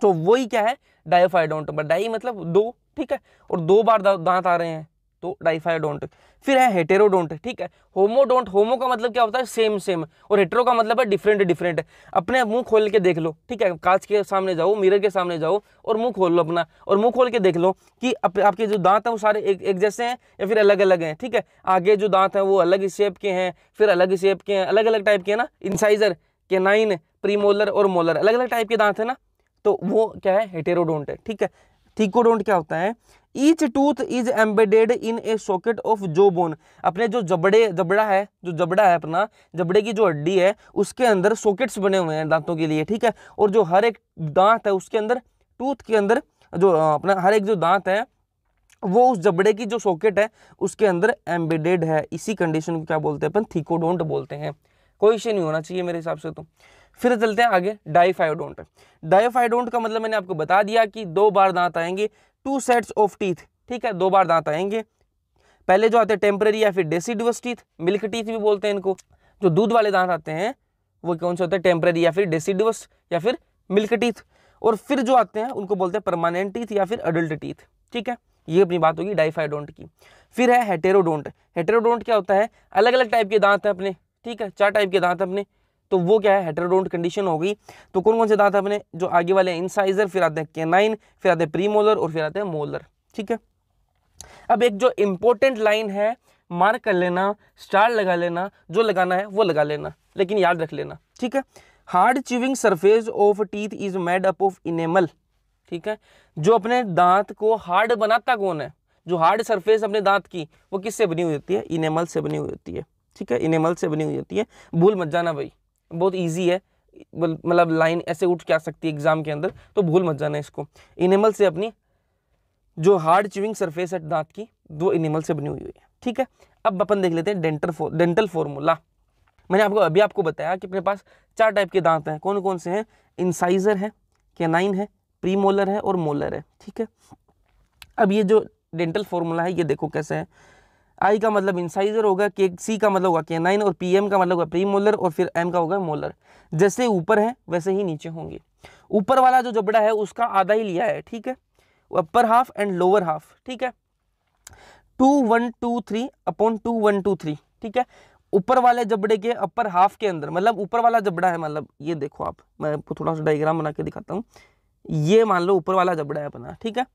तो वही क्या है डाइफाइडोंट डाई मतलब दो ठीक है और दो बार दांत आ रहे हैं तो डाइफाइडोंट फिर है हेटेरोडोंट ठीक है होमोडोंट होमो का मतलब क्या होता है सेम सेम और हेटेरो का मतलब है डिफरेंट डिफरेंट अपने मुंह खोल के देख लो ठीक है कांच के सामने जाओ मिरर के सामने जाओ और मुंह खोल लो अपना और मुंह खोल के देख लो कि अप, आपके जो दांत हैं वो सारे एक, एक जैसे हैं या फिर अलग अलग हैं ठीक है आगे जो दांत हैं वो अलग शेप के हैं फिर अलग शेप के हैं अलग अलग टाइप के हैं ना इंसाइजर के नाइन प्रीमोलर और मोलर अलग अलग टाइप के दांत है ना तो वो क्या है हेटेरोडोंट है ठीक है थीकोडोंट क्या होता है each tooth is embedded in a socket of जो बोन अपने जो जबड़े जबड़ा है जो जबड़ा है अपना जबड़े की जो हड्डी है उसके अंदर सॉकेट्स बने हुए हैं दांतों के लिए ठीक है और जो हर एक दांत है उसके अंदर टूथ के अंदर जो अपना हर एक जो दांत है वो उस जबड़े की जो सॉकेट है उसके अंदर एम्बेडेड है इसी कंडीशन को क्या बोलते हैं अपन थीकोडोंट बोलते हैं कोई इश्यू नहीं होना चाहिए मेरे हिसाब से तो फिर चलते हैं आगे डाइफाइडोंट डाइफाइडोंट का मतलब मैंने आपको बता दिया कि दो बार दांत आएंगे टू सेट्स ऑफ टीथ ठीक है दो बार दांत आएंगे पहले जो आते हैं टेम्प्रेरी या फिर डेसीडुअस टीथ मिल्क टीथ भी बोलते हैं इनको जो दूध वाले दांत आते हैं वो कौन से होते हैं टेम्प्रेरी या फिर डेसीडुअस या फिर मिल्क टीथ और फिर जो आते हैं उनको बोलते हैं परमानेंट टीथ या फिर अडल्ट टीथ ठीक है ये अपनी बात होगी डाइफाइडोंट की फिर है हेटेरोडोंट हेटेरोडोंट क्या होता है अलग अलग टाइप के दांत हैं अपने ठीक है चार टाइप के दांत हैं अपने तो वो क्या है हेटरोडोंट कंडीशन हो गई तो कौन कौन से दांत अपने जो आगे वाले इंसाइजर फिर आते हैं केनाइन फिर आते हैं प्री मोलर और फिर आते हैं मोलर ठीक है अब एक जो इंपॉर्टेंट लाइन है मार्क कर लेना स्टार लगा लेना जो लगाना है वो लगा लेना लेकिन याद रख लेना ठीक है hard chewing surface of teeth is made up of enamel ठीक है जो अपने दांत को हार्ड बनाता कौन है जो हार्ड सरफेस अपने दांत की वो किससे बनी हुई होती है इनेमल से बनी हुई होती है ठीक है इनेमल से बनी हुई होती है भूल मत जाना भाई बहुत ईजी है मतलब लाइन ऐसे उठ के आ सकती है एग्जाम के अंदर तो भूल मत जाना इसको इनेमल से अपनी जो हार्ड चिविंग सरफेस है दांत की दो इनेमल से बनी हुई हुई है ठीक है अब अपन देख लेते हैं डेंटल फो, डेंटल फॉर्मूला मैंने आपको अभी आपको बताया कि अपने पास चार टाइप के दांत हैं कौन कौन से हैं इंसाइजर है कैनाइन है प्री मोलर है और मोलर है ठीक है अब ये जो डेंटल फॉर्मूला है ये देखो कैसे है आई का मतलब इंसाइजर होगा के सी का मतलब होगा के नाइन और पी एम का मतलब होगा प्री मोलर और फिर एम का होगा मोलर जैसे ऊपर है वैसे ही नीचे होंगे ऊपर वाला जो जबड़ा है उसका आधा ही लिया है ठीक है upper half and lower half ठीक है two one two three upon two one two three ठीक है ऊपर वाले जबड़े के अपर हाफ के अंदर मतलब ऊपर वाला जबड़ा है मतलब ये देखो आप मैं थोड़ा सा डायग्राम बना के दिखाता हूँ ये मान लो ऊपर वाला जबड़ा है अपना ठीक है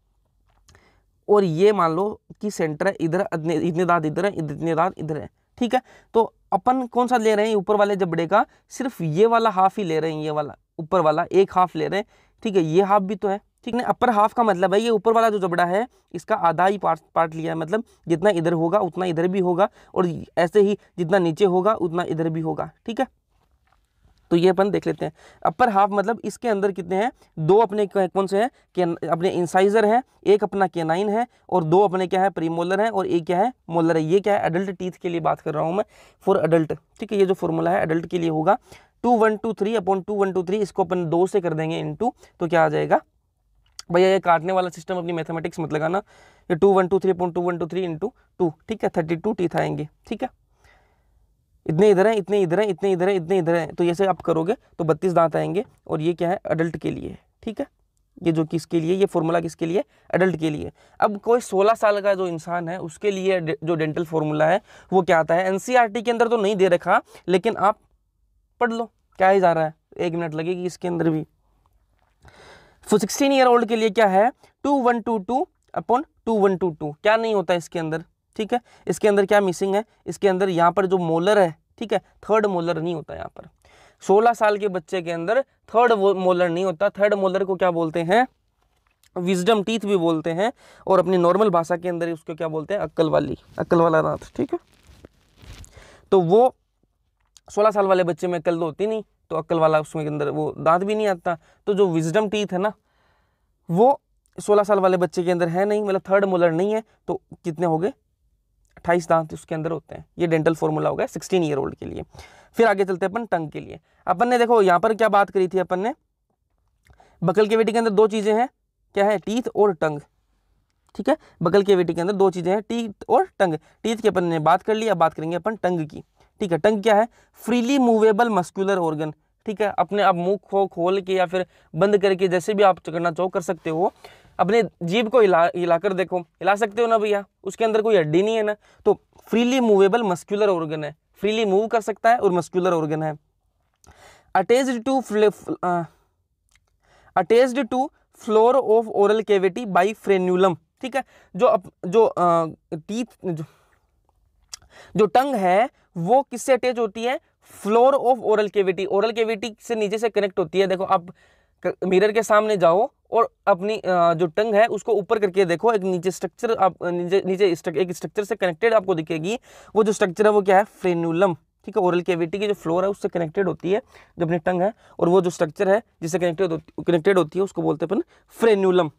और ये मान लो कि सेंटर है इधर इतने दाद इधर है इतने दाद इधर है ठीक है तो अपन कौन सा ले रहे हैं ऊपर वाले जबड़े का सिर्फ ये वाला हाफ ही ले रहे हैं ये वाला ऊपर वाला एक हाफ ले रहे हैं ठीक है ये हाफ भी तो है ठीक है अपर हाफ का मतलब है ये ऊपर वाला जो जबड़ा है इसका आधा ही पार्ट पार्ट लिया है मतलब जितना इधर होगा उतना इधर भी होगा और ऐसे ही जितना नीचे होगा उतना इधर भी होगा ठीक है तो ये अपन देख लेते हैं अपर हाफ मतलब इसके अंदर कितने हैं दो अपने कौन से हैं अपने इंसाइजर है एक अपना केनाइन है और दो अपने क्या है प्रीमोलर है और एक क्या है मोलर है ये क्या है एडल्ट टीथ के लिए बात कर रहा हूँ मैं फॉर एडल्ट ठीक है ये जो फॉर्मूला है एडल्ट के लिए होगा two one two three upon two one two three इसको अपन दो से कर देंगे इन टू तो क्या आ जाएगा भैया ये काटने वाला सिस्टम अपनी मैथमेटिक्स मत लगाना ये two one two three upon two one two three into two ठीक है थर्टी टू टीथ आएंगे ठीक है इतने इधर हैं इतने इधर हैं इतने इधर हैं इतने इधर हैं तो ऐसे आप करोगे तो बत्तीस दांत आएंगे और ये क्या है अडल्ट के लिए ठीक है ये जो किसके लिए ये फॉर्मूला किसके लिए एडल्ट के लिए अब कोई 16 साल का जो इंसान है उसके लिए जो डेंटल फॉर्मूला है वो क्या आता है एन e के अंदर तो नहीं दे रखा लेकिन आप पढ़ लो क्या ही जा रहा है एक मिनट लगेगी इसके अंदर भी सिक्सटीन ईयर ओल्ड के लिए क्या है two one two two upon two one two two क्या नहीं होता इसके अंदर ठीक है इसके अंदर क्या मिसिंग है इसके अंदर यहाँ पर जो मोलर है ठीक है थर्ड मोलर नहीं होता यहाँ पर 16 साल के बच्चे के अंदर थर्ड मोलर नहीं होता थर्ड मोलर को क्या बोलते हैं विजडम टीथ भी बोलते हैं और अपनी नॉर्मल भाषा के अंदर उसको क्या बोलते हैं अक्कल वाली अक्कल वाला दांत ठीक है तो वो सोलह साल वाले बच्चे में अक्ल तो होती नहीं तो अक्कल वाला उसमें अंदर वो दांत भी नहीं आता तो जो विजडम टीथ है ना वो सोलह साल वाले बच्चे के अंदर है नहीं मतलब थर्ड मोलर नहीं है तो कितने हो गए अट्ठाईस दांत उसके अंदर होते हैं ये डेंटल फॉर्मूला होगा सिक्सटीन ईयर ओल्ड के लिए फिर आगे चलते अपन टंग के लिए अपन ने देखो यहाँ पर क्या बात करी थी अपन ने बकल केविटी के अंदर दो चीज़ें हैं क्या है टीथ और टंग ठीक है बकल केविटी के अंदर दो चीज़ें हैं टीथ और टंग टीथ की अपन ने बात कर ली अब बात करेंगे अपन टंग की ठीक है टंग क्या है फ्रीली मूवेबल मस्कुलर ऑर्गन ठीक है अपने आप मुंह खो खोल के या फिर बंद करके जैसे भी आप करना चाहो कर सकते हो अपने जीभ को हिला हिलाकर देखो हिला सकते हो ना भैया उसके अंदर कोई हड्डी नहीं है ना तो फ्रीली मूवेबल मस्क्यूलर ऑर्गन है फ्रीली मूव कर सकता है और मस्क्यूलर ऑर्गन है attach to attach to floor of oral cavity by frenulum ठीक है जो अप, जो टीथ जो, जो टंग है वो किससे अटैच होती है floor of oral cavity oral cavity से नीचे से कनेक्ट होती है देखो आप मिरर के सामने जाओ और अपनी जो टंग है उसको ऊपर करके देखो एक नीचे स्ट्रक्चर आप नीचे नीचे स्ट्रक, एक स्ट्रक्चर से कनेक्टेड आपको दिखेगी वो जो स्ट्रक्चर है वो क्या है फ्रेनुलम ठीक है ओरल कैविटी की जो फ्लोर है उससे कनेक्टेड होती है जो अपनी टंग है और वो जो स्ट्रक्चर है जिससे कनेक्टेड कनेक्टेड होती है उसको बोलते हैं अपन फ्रेनुलम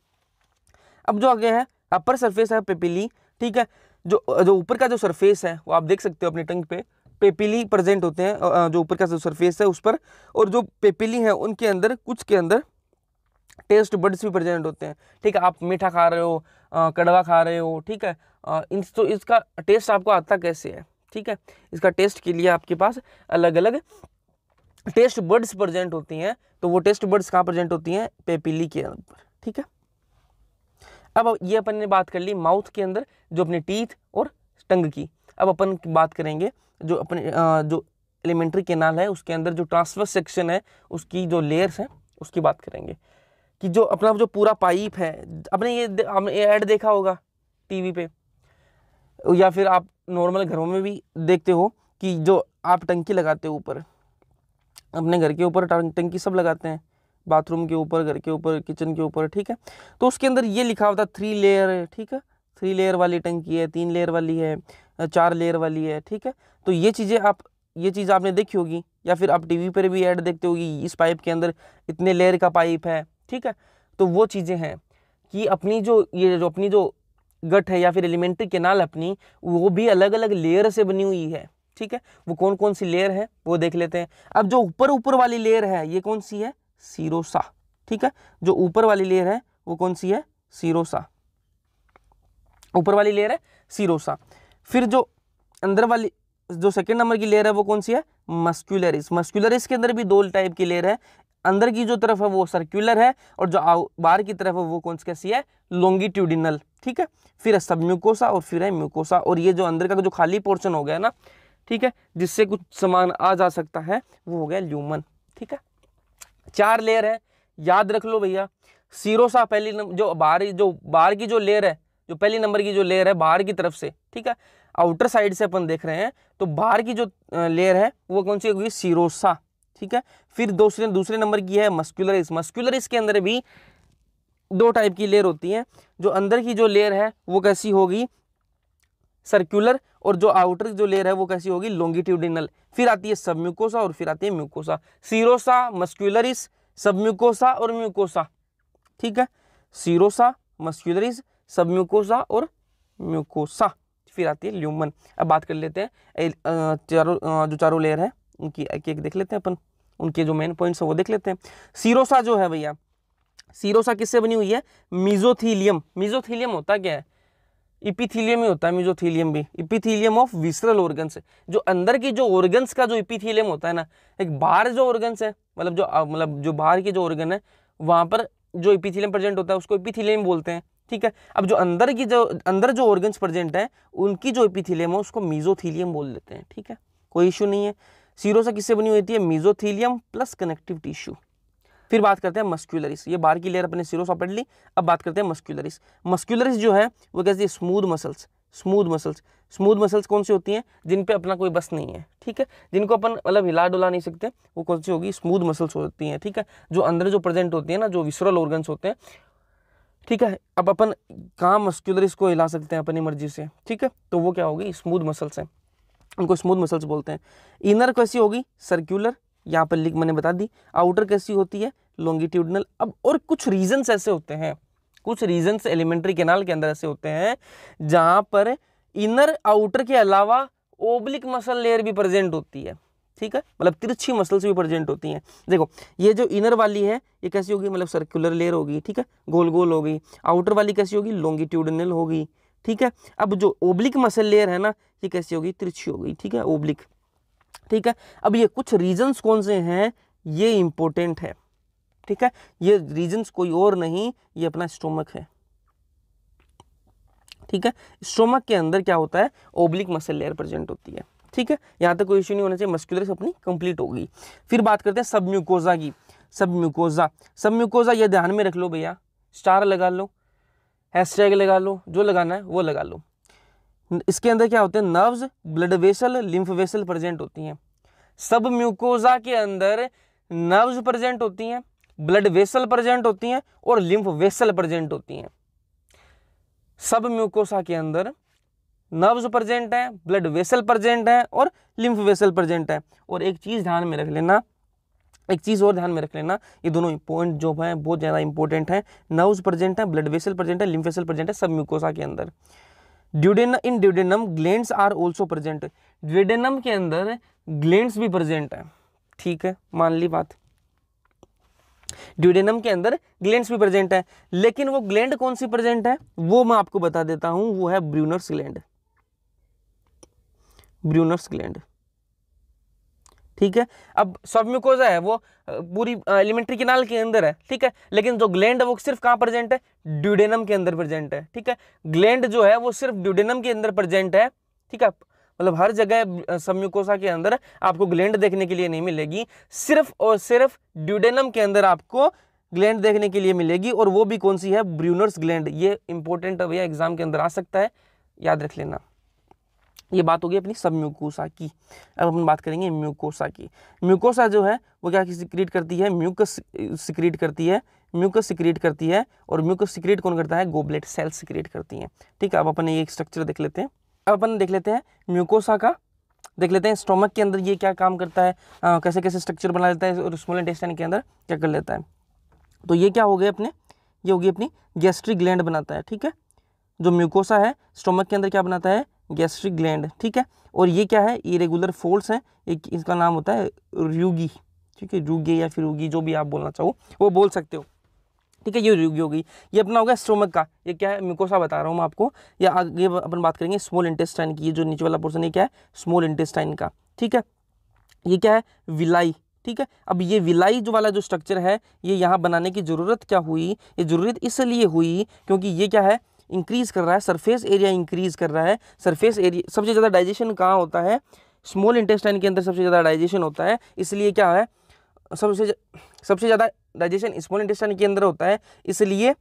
अब जो आगे है अपर सरफेस है पेपिली ठीक है जो जो ऊपर का जो सरफेस है वो आप देख सकते हो अपनी टंग पे पेपिली प्रेजेंट होते हैं जो ऊपर का जो सरफेस है उस पर और जो पेपिली हैं उनके अंदर कुछ के अंदर टेस्ट बर्ड्स भी प्रेजेंट होते हैं ठीक है आप मीठा खा रहे हो कड़वा खा रहे हो ठीक है इन तो इसका टेस्ट आपको आता कैसे है ठीक है इसका टेस्ट के लिए आपके पास अलग अलग टेस्ट बर्ड्स प्रेजेंट होती हैं तो वो टेस्ट बर्ड्स कहाँ प्रेजेंट होती हैं पेपिली के अंदर ठीक है अब ये अपन ने बात कर ली माउथ के अंदर जो अपने टीथ और टंग की अब अपन बात करेंगे जो अपने जो एलिमेंट्री केनाल है उसके अंदर जो ट्रांसफर सेक्शन है उसकी जो लेयर्स हैं उसकी बात करेंगे कि जो अपना जो पूरा पाइप है आपने ये ऐड देखा होगा टीवी पे या फिर आप नॉर्मल घरों में भी देखते हो कि जो आप टंकी लगाते हो ऊपर अपने घर के ऊपर टंकी सब लगाते हैं बाथरूम के ऊपर घर के ऊपर किचन के ऊपर ठीक है तो उसके अंदर ये लिखा होता है थ्री लेयर है ठीक है थ्री लेयर वाली टंकी है तीन लेयर वाली है चार लेयर वाली है ठीक है तो ये चीज़ें आप ये चीज़ आपने देखी होगी या फिर आप टीवी पर भी ऐड देखते होगी इस पाइप के अंदर इतने लेयर का पाइप है ठीक है तो वो चीज़ें हैं कि अपनी जो ये जो अपनी जो गट है या फिर एलिमेंट्री केनाल अपनी वो भी अलग अलग लेयर से बनी हुई है ठीक है वो कौन कौन सी लेयर है वो देख लेते हैं अब जो ऊपर ऊपर वाली लेयर है ये कौन सी है सीरोसा ठीक है जो ऊपर वाली लेयर है वो कौन सी है सीरोसा ऊपर वाली लेयर है सीरोसा फिर जो अंदर वाली जो सेकेंड नंबर की लेयर है वो कौन सी है मस्क्यूलरिस मस्क्यूलरिस के अंदर भी दो टाइप की लेयर है अंदर की जो तरफ है वो सर्कुलर है और जो बाहर की तरफ है वो कौन सी कैसी है लॉन्गिट्यूडिनल ठीक है फिर है सब म्यूकोसा और फिर है म्यूकोसा और ये जो अंदर का जो खाली पोर्शन हो गया ना ठीक है जिससे कुछ सामान आ जा सकता है वो हो गया ल्यूमन ठीक है चार लेयर है याद रख लो भैया सीरोसा पहली जो बाहर जो बाहर की जो लेयर है जो पहली नंबर की जो लेयर है बाहर की तरफ से ठीक है आउटर साइड से अपन देख रहे हैं तो बाहर की जो लेयर है वो कौन सी होगी सीरोसा ठीक है फिर दूसरे दूसरे नंबर की है मस्कुलरिस मस्कुलरिस के अंदर भी दो टाइप की लेयर होती हैं जो अंदर की जो लेयर है वो कैसी होगी सर्कुलर और जो आउटर जो लेयर है वो कैसी होगी लॉन्गिट्यूडिनल फिर आती है सब म्यूकोसा और फिर आती है mucosa serosa muscularis submucosa और म्यूकोसा ठीक है सीरोसा मस्क्यूलरिस सब म्यूकोसा और म्यूकोसा फिर आती है ल्यूमन अब बात कर लेते हैं चारों जो चारों लेयर है उनकी एक एक देख लेते हैं अपन उनके जो मेन पॉइंट्स हैं वो देख लेते हैं सीरोसा जो है भैया सीरोसा किससे बनी हुई है मिजोथीलियम मिजोथीलियम होता क्या है इपिथीलियम ही होता है मिजोथीलियम भी इपिथीलियम ऑफ विसरल ऑर्गन्स जो अंदर की जो ऑर्गन्स का जो इपिथीलियम होता है ना एक बाहर जो ऑर्गन्स है मतलब जो मतलब जो बाहर के जो ऑर्गन है वहाँ पर जो इपिथीलियम प्रेजेंट होता है उसको इपिथीलियम बोलते हैं ठीक है अब जो अंदर की जो अंदर जो ऑर्गन्स प्रेजेंट हैं उनकी जो एपिथिलियम है उसको मीजोथीलियम बोल देते हैं ठीक है कोई इशू नहीं है सीरोसा किससे बनी होती है मीजोथीलियम प्लस कनेक्टिव टिश्यू फिर बात करते हैं मस्क्यूलरिस ये बार की लेयर अपने सीरोसा पढ़ ली अब बात करते हैं मस्क्यूलरिस मस्क्यूलरिस जो है वो कहती है smooth muscles smooth muscles smooth muscles कौन सी होती हैं जिन पे अपना कोई बस नहीं है ठीक है जिनको अपन मतलब हिला डुला नहीं सकते वो कौन सी होगी स्मूद मसल्स होती हैं ठीक है जो अंदर जो प्रेजेंट होती है ना जो विसरल ऑर्गन्स होते हैं ठीक है अब अपन कहाँ मस्क्यूलर इसको हिला सकते हैं अपनी मर्जी से ठीक है तो वो क्या होगी स्मूथ मसल्स हैं उनको स्मूथ मसल्स बोलते हैं इनर कैसी होगी सर्क्यूलर यहाँ पर लिख मैंने बता दी आउटर कैसी होती है लॉन्गिट्यूडनल अब और कुछ रीजन्स ऐसे होते हैं कुछ रीजन्स एलिमेंट्री केनाल के अंदर ऐसे होते हैं जहाँ पर इनर आउटर के अलावा ओब्लिक मसल लेयर भी प्रेजेंट होती है ठीक है मतलब तिरछी मसल्स भी प्रेजेंट होती हैं देखो ये जो इनर वाली है ये कैसी होगी मतलब सर्कुलर लेयर होगी ठीक है गोल गोल होगी आउटर वाली कैसी होगी लॉन्गिट्यूडनल होगी ठीक है अब जो ओब्लिक मसल लेयर है ना ये कैसी होगी तिरछी होगी ठीक है ओब्लिक ठीक है अब ये कुछ रीजन्स कौन से हैं ये इंपॉर्टेंट है ठीक है ये रीजन्स कोई और नहीं ये अपना स्टोमक है ठीक है स्टोमक के अंदर क्या होता है ओब्लिक मसल लेयर प्रेजेंट होती है ठीक है यहाँ तक कोई इश्यू नहीं होना चाहिए मस्क्यूलरिस अपनी कंप्लीट होगी फिर बात करते हैं सब म्यूकोजा की सब म्यूकोजा सब म्यूकोजा ध्यान में रख लो भैया स्टार लगा लो हैशटैग लगा लो जो लगाना है वो लगा लो इसके अंदर क्या होते हैं nerves blood vessel lymph vessel present होती हैं सब म्यूकोजा के अंदर नर्व्स प्रेजेंट होती हैं ब्लड वेसल प्रेजेंट होती हैं और लिम्फ वेसल प्रेजेंट होती हैं सब म्यूकोसा के अंदर नर्व्स प्रजेंट हैं ब्लड वेसल प्रजेंट हैं और लिम्फ वेसल प्रजेंट हैं और एक चीज़ ध्यान में रख लेना एक चीज़ और ध्यान में रख लेना ये दोनों पॉइंट जो हैं बहुत ज़्यादा इंपॉर्टेंट हैं नर्व्स प्रजेंट हैं ब्लड वेसल प्रजेंट है लिम्फ वेसल प्रजेंट है सब म्यूकोसा के अंदर duodenum duodenum glands are also present duodenum के अंदर ग्लैंड्स भी प्रजेंट हैं ठीक है मान ली बात ड्यूडेनम के अंदर ग्लैंड्स भी प्रेजेंट है लेकिन वो ग्लैंड कौन सी प्रेजेंट है वो मैं आपको बता देता हूं वो है ब्रूनर्स ग्लैंड ब्रूनर्स ग्लैंड ठीक है अब सबम्यूकोजा है वो पूरी एलिमेंट्री किनाल के अंदर है ठीक है लेकिन जो ग्लैंड है वो सिर्फ कहाँ प्रेजेंट है ड्यूडेनम के अंदर प्रेजेंट है ठीक है ग्लैंड जो है वो सिर्फ ड्यूडेनम के अंदर प्रेजेंट है ठीक है मतलब हर जगह सम्यूकोसा के अंदर आपको ग्लैंड देखने के लिए नहीं मिलेगी सिर्फ और सिर्फ ड्यूडेनम के अंदर आपको ग्लैंड देखने के लिए मिलेगी और वो भी कौन सी है ब्रूनर्स ग्लैंड ये इंपॉर्टेंट भैया एग्जाम के अंदर आ सकता है याद रख लेना ये बात होगी अपनी सब म्यूकोसा की अब अपन बात करेंगे म्यूकोसा की म्यूकोसा जो है वो क्या सिक्रीट करती है म्यूकस सिक्रीट करती है म्यूकस सिक्रीट करती है और म्यूकस सिक्रीट कौन करता है गोबलेट सेल सिक्रीट करती हैं ठीक है अब अपन ये स्ट्रक्चर देख लेते हैं अब अपन देख लेते हैं म्यूकोसा का देख लेते हैं स्टोमक के अंदर ये क्या काम करता है आ, कैसे कैसे स्ट्रक्चर बना लेता है और स्मॉल इंटेस्टाइन के अंदर क्या कर लेता है तो ये क्या हो गया अपने ये होगी अपनी गैस्ट्रिक ग्लैंड बनाता है ठीक है जो म्यूकोसा है स्टोमक के अंदर क्या बनाता है गैस्ट्रिक ग्लैंड ठीक है और ये क्या है इरेगुलर फोल्ड्स हैं एक इसका नाम होता है रूगी ठीक है रूगी या फिर रूगी जो भी आप बोलना चाहो वो बोल सकते हो ठीक है ये रूगी हो गई ये अपना हो गया स्टोमक का ये क्या है मिकोसा बता रहा हूँ मैं आपको या आगे अपन बात करेंगे स्मॉल इंटेस्टाइन की ये जो नीचे वाला पोर्सन ये क्या है स्मॉल इंटेस्टाइन का ठीक है ये क्या है विलाई ठीक है अब ये विलाई जो वाला जो स्ट्रक्चर है ये यहाँ बनाने की ज़रूरत क्या हुई ये ज़रूरत इसलिए हुई क्योंकि ये क्या है इंक्रीज़ कर रहा है सरफेस एरिया इंक्रीज़ कर रहा है सरफेस एरिया सबसे ज़्यादा डाइजेशन कहाँ होता है स्मॉल इंटेस्टाइन के अंदर सबसे ज़्यादा डाइजेशन होता है इसलिए क्या है सबसे सबसे ज़्यादा डाइजेशन स्मॉल इंटेस्टाइन के अंदर होता है इसलिए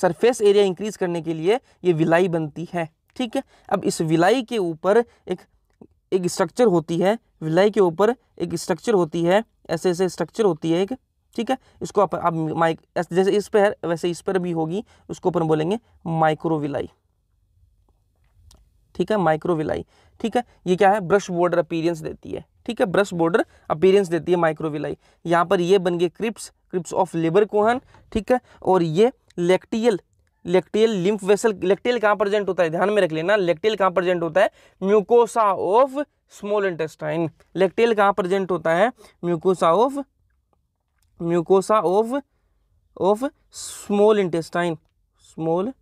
सरफेस एरिया इंक्रीज़ करने के लिए ये विलाई बनती है ठीक है अब इस विलाई के ऊपर एक एक स्ट्रक्चर होती है विलाई के ऊपर एक स्ट्रक्चर होती है ऐसे ऐसे स्ट्रक्चर होती है एक ठीक है इसको आप, आप माइक जैसे इस पर है वैसे इस पर भी होगी उसको अपन बोलेंगे माइक्रोविलाई ठीक है माइक्रोविलाई ठीक है ये क्या है ब्रश बॉर्डर अपीरियंस देती है ठीक है ब्रश बॉर्डर अपीरियंस देती है माइक्रोविलाई यहाँ पर ये बन गए crypts crypts of Lieberkühn ठीक है और ये लेक्टियल लेक्टियल लिम्फ वेसल लेक्टियल कहाँ प्रेजेंट होता है ध्यान में रख लेना लेक्टियल कहाँ प्रेजेंट होता है mucosa of small intestine lacteal कहाँ प्रेजेंट होता है mucosa of mucosa of of small intestine small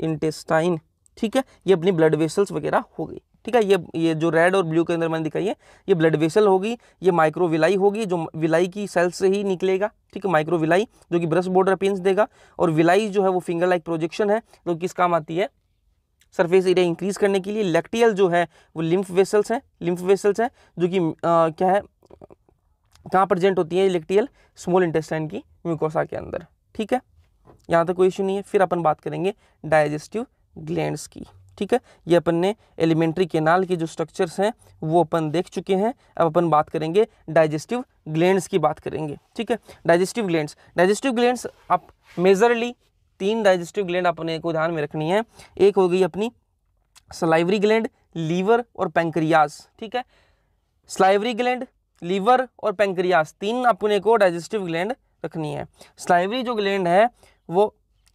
intestine ठीक है ये अपनी ब्लड वेसल्स वगैरह हो गई ठीक है ये ये जो रेड और ब्लू के अंदर मैंने दिखाई है ये ब्लड वेसल होगी ये माइक्रोविलाई होगी जो विलाई की सेल्स से ही निकलेगा ठीक है माइक्रोविलाई जो कि ब्रश बॉर्डर पेंस देगा और विलाई जो है वो फिंगर लाइक प्रोजेक्शन है जो तो किस काम आती है सरफेस एरिया इंक्रीज करने के लिए लेक्टियल जो है वो लिम्फ वेसल्स हैं लिम्फ वेसल्स हैं जो कि क्या है कहाँ प्रजेंट होती है इलेक्ट्रियल स्मॉल इंटेस्टाइन की म्यूकोसा के अंदर ठीक है यहाँ तक कोई इश्यू नहीं है फिर अपन बात करेंगे डाइजेस्टिव ग्लैंड की ठीक है ये अपन ने एलिमेंट्री केनाल के जो स्ट्रक्चर्स हैं वो अपन देख चुके हैं अब अपन बात करेंगे डाइजेस्टिव ग्लैंड्स की बात करेंगे ठीक है डाइजेस्टिव ग्लैंड्स डाइजेस्टिव ग्लैंड्स आप मेजरली तीन डाइजेस्टिव ग्लैंड अपने को ध्यान में रखनी है एक हो गई अपनी सलाइवरी ग्लैंड लीवर और पैंक्रियाज ठीक है स्लाइवरी ग्लैंड लीवर और पेंक्रियास तीन अपने को डाइजेस्टिव ग्लैंड रखनी है स्लाइवरी जो ग्लैंड है वो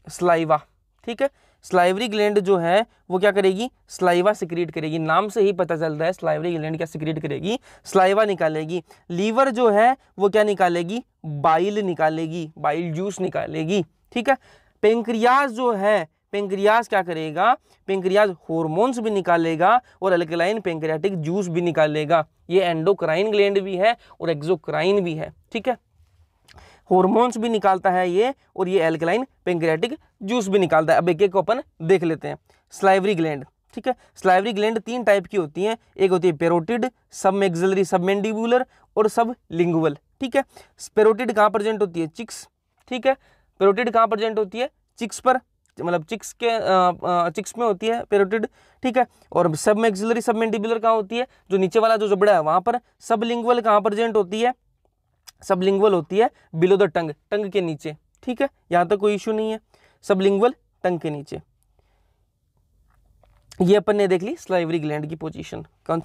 स्लाइवा ठीक है स्लाइवरी ग्लैंड जो है वो क्या करेगी स्लाइवा सिक्रीट करेगी नाम से ही पता चल रहा है स्लाइवरी ग्लैंड क्या सिक्रीट करेगी स्लाइवा निकालेगी लीवर जो है वो क्या निकालेगी बाइल निकालेगी बाइल जूस निकालेगी ठीक है पेंक्रियाज जो है पेंक्रियाज क्या करेगा पेंक्रियाज हॉर्मोन्स भी निकालेगा और अल्कलाइन पेंक्रियाटिक जूस भी निकालेगा ये एंडोक्राइन ग्लैंड भी है और एक्जोक्राइन भी है ठीक है हॉर्मोन्स भी निकालता है ये और ये एल्कलाइन पेंक्रियाटिक जूस भी निकालता है अब एक एक को अपन देख लेते हैं स्लाइवरी ग्लैंड ठीक है स्लाइवरी ग्लैंड तीन टाइप की होती हैं एक होती है पेरोटिड सब मेग्जलरी सब मैंडिबुलर और सब लिंगुअल ठीक है पेरोटिड कहाँ प्रजेंट होती है चिक्स ठीक है पेरोटिड कहाँ प्रजेंट होती है चिक्स पर मतलब चिक्स के चिक्स में होती है पेरोटिड ठीक है और सब एक्सिलरी सब मेंडिबुलर कहाँ होती है जो नीचे वाला जो जबड़ा है वहाँ पर सब लिंगवल कहाँ प्रजेंट होती है सब लिंगवल होती है बिलो द टंग टंग के नीचे ठीक है यहाँ तक कोई इशू नहीं है सब लिंगवल टंग के नीचे ये अपन ने देख ली स्लाइवरी ग्लैंड की पोजीशन कौन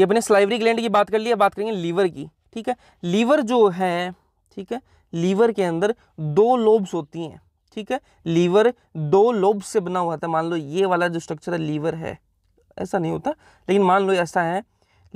ये अपने स्लाइवरी ग्लैंड की बात कर ली बात करेंगे लीवर की ठीक है लीवर जो है ठीक है लीवर के अंदर दो लोब्स होती हैं ठीक है लीवर दो लोब से बना हुआ था मान लो ये वाला जो स्ट्रक्चर है लीवर है ऐसा नहीं होता लेकिन मान लो ऐसा है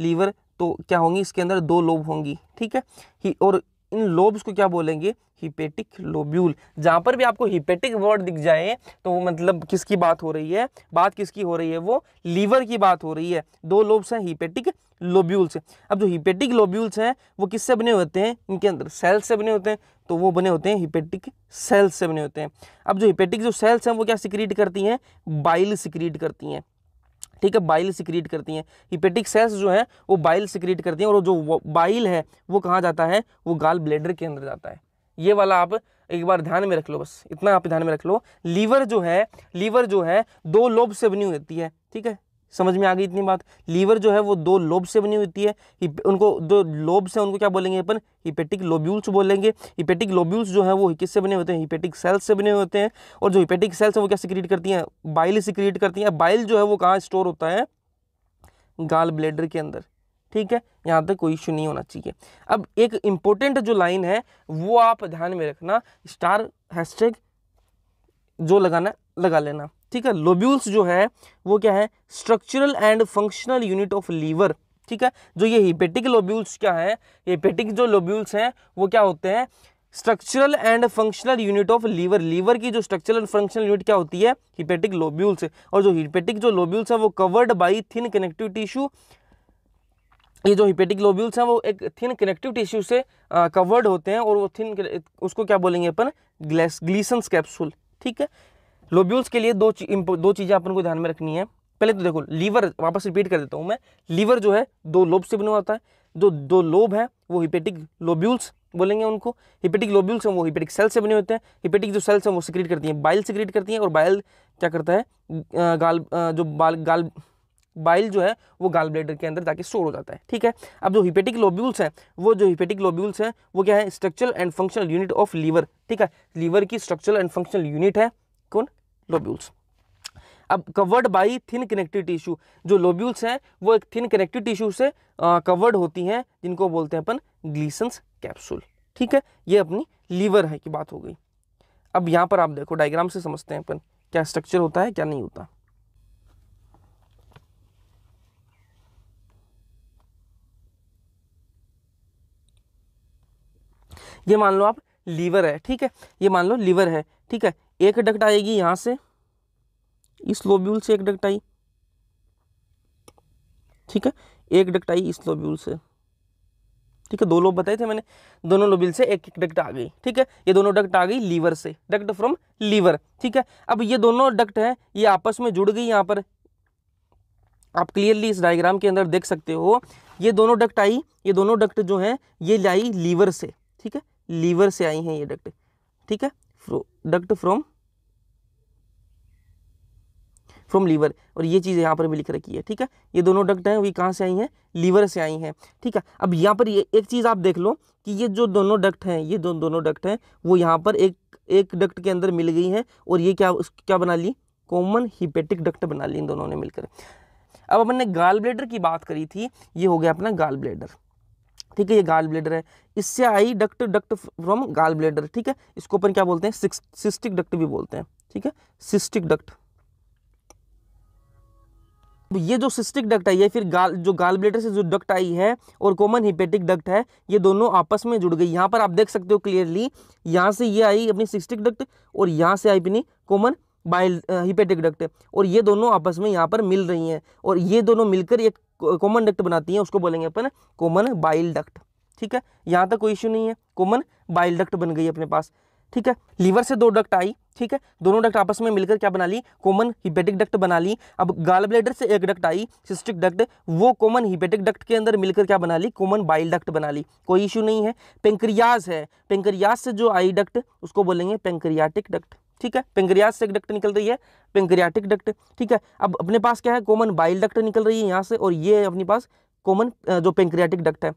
लीवर तो क्या होंगी इसके अंदर दो लोब होंगी ठीक है ही और इन लोब्स को क्या बोलेंगे हिपेटिक लोब्यूल जहाँ पर भी आपको हिपेटिक वर्ड दिख जाए तो वो मतलब किसकी बात हो रही है बात किसकी हो रही है वो लीवर की बात हो रही है दो लोब्स हैं हिपेटिक लोब्यूल्स अब जो हिपेटिक लोब्यूल्स हैं वो किससे बने होते हैं इनके अंदर सेल्स से बने होते हैं तो वो बने होते हैं हिपेटिक सेल्स से बने होते हैं अब जो हिपेटिक जो सेल्स हैं वो क्या सिक्रीट करती हैं बाइल सिक्रीट करती हैं ठीक है बाइल सिक्रीट करती हैं हिपेटिक सेल्स जो है वो बाइल सिक्रीट करती हैं और जो बाइल है वो कहाँ जाता है वो गाल ब्लेडर के अंदर जाता है ये वाला आप एक बार ध्यान में रख लो बस इतना आप ध्यान में रख लो लीवर जो है लीवर जो है दो लोब से बनी होती है ठीक है समझ में आ गई इतनी बात लीवर जो है वो दो लोब से बनी होती है उनको दो लोब्स हैं उनको क्या बोलेंगे अपन हिपेटिक लोब्यूल्स बोलेंगे हिपेटिक लोब्यूल्स जो है वो किससे बने होते हैं हिपेटिक सेल्स से बने होते हैं और जो हिपेटिक सेल्स हैं वो क्या सिक्रिएट करती हैं बाइल सिक्रिएट करती हैं बाइल जो है वो कहाँ स्टोर होता है गाल ब्लेडर के अंदर ठीक है यहाँ तक कोई इशू नहीं होना चाहिए अब एक इम्पोर्टेंट जो लाइन है वो आप ध्यान में रखना स्टार हैशटैग जो लगाना लगा लेना ठीक है लोब्यूल्स जो है वो क्या है structural and functional unit of liver ठीक है जो ये हिपेटिक लोब्यूल्स क्या है हिपेटिक जो लोब्यूल्स हैं वो क्या होते हैं structural and functional unit of liver liver की जो स्ट्रक्चरल एंड फंक्शनल यूनिट क्या होती है हिपेटिक लोब्यूल्स और जो हिपेटिक जो लोब्यूल्स है वो covered by thin connective tissue ये जो हिपेटिक लोब्यूल्स हैं वो एक थिन कनेक्टिव टिश्यू से कवर्ड होते हैं और वो थिन उसको क्या बोलेंगे अपन ग्लेस ग्लीसन कैप्सूल ठीक है लोब्यूल्स के लिए दो दो चीज़ें अपन को ध्यान में रखनी है पहले तो देखो लीवर वापस रिपीट कर देता हूँ मैं लीवर जो है दो लोब से बना होता है जो दो लोब है वो हिपेटिक लोब्यूल्स बोलेंगे उनको हिपेटिक लोब्यूल्स हैं वो हिपेटिक सेल्स से बने होते हैं हिपेटिक जो सेल्स हैं वो सिक्रीट करती हैं बाइल सिक्रीट करती हैं और बाइल क्या करता है गाल जो बाल गाल बाइल जो है वो गाल ब्लेडर के अंदर जाके स्टोर हो जाता है ठीक है अब जो हिपेटिक लोब्यूल्स हैं वो जो हिपेटिक लोब्यूल्स हैं वो क्या है structural and functional unit of liver ठीक है लीवर की स्ट्रक्चरल एंड फंक्शनल यूनिट है कौन लोब्यूल्स अब covered by thin connective tissue जो लोब्यूल्स हैं वो एक थिन कनेक्टिव टिश्यू से कवर्ड होती हैं जिनको बोलते हैं अपन ग्लीसन्स कैप्सूल ठीक है ये अपनी लीवर है की बात हो गई अब यहाँ पर आप देखो डायग्राम से समझते हैं अपन क्या स्ट्रक्चर होता है क्या नहीं होता ये मान लो आप लीवर है ठीक है ये मान लो लीवर है ठीक है एक डक्ट आएगी यहाँ से इस लोब्यूल से एक डक्ट आई ठीक है एक डक्ट आई इस लोब्यूल से ठीक है दो लोब बताए थे मैंने दोनों लोबिल से एक एक डक्ट आ गई ठीक है ये दोनों डक्ट आ गई लीवर से डक्ट फ्रॉम लीवर ठीक है अब ये दोनों डक्ट हैं ये आपस में जुड़ गई यहाँ पर आप क्लियरली इस डायग्राम के अंदर देख सकते हो ये दोनों डक्ट आई ये दोनों डक्ट जो हैं ये लाई लीवर से ठीक है लीवर से आई हैं ये डक्ट ठीक है डक्ट फ्रॉम फ्रॉम लीवर और ये चीज़ यहाँ पर भी लिख रखी है ठीक है ये दोनों डक्ट हैं वही कहाँ से आई हैं लीवर से आई हैं ठीक है अब यहाँ पर ये एक चीज़ आप देख लो कि ये जो दोनों डक्ट हैं ये दो, दोनों डक्ट हैं वो यहाँ पर एक एक डक्ट के अंदर मिल गई हैं और ये क्या उस क्या बना ली कॉमन हिपेटिक डक्ट बना ली इन दोनों ने मिलकर अब अपन ने गाल ब्लेडर की बात करी थी ये हो गया अपना गाल ब्लेडर ठीक है ये गाल ब्लेडर है इससे आई duct duct from gall bladder ठीक है इसको अपन क्या बोलते हैं सिस्टिक डक्ट भी बोलते हैं ठीक है सिस्टिक डक्ट ये जो सिस्टिक डक्ट है ये फिर गाल जो गाल ब्लेडर से जो डक्ट आई है और कॉमन हिपेटिक डक्ट है ये दोनों आपस में जुड़ गई यहाँ पर आप देख सकते हो क्लियरली यहाँ से ये आई अपनी सिस्टिक डक्ट और यहाँ से आई अपनी कॉमन बाइल हिपेटिक डक्ट और ये दोनों आपस में यहाँ पर मिल रही हैं और ये दोनों मिलकर एक कॉमन डक्ट बनाती हैं उसको बोलेंगे अपन कॉमन बाइल डक्ट ठीक है यहाँ तक कोई इशू नहीं है कॉमन बाइल डक्ट बन गई अपने पास ठीक है लीवर से दो डक्ट आई ठीक है दोनों डक्ट आपस में मिलकर क्या बना ली कॉमन हिपेटिक डक्ट बना ली अब गाल ब्लेडर से एक डक्ट आई सिस्टिक डक्ट वो कॉमन हिपेटिक डक्ट के अंदर मिलकर क्या बना ली कॉमन बाइल डक्ट बना ली कोई इशू नहीं है पेंक्रियाज है पेंक्रियाज से जो आई डक्ट उसको बोलेंगे पेंक्रियाटिक डक्ट ठीक है पेंग्रियाज से एक डक्ट निकल रही है पेंग्रियाटिक डक्ट ठीक है अब अपने पास क्या है कॉमन बाइल डक्ट निकल रही है यहाँ से और ये अपने पास कॉमन जो पेंक्रियाटिक डक्ट है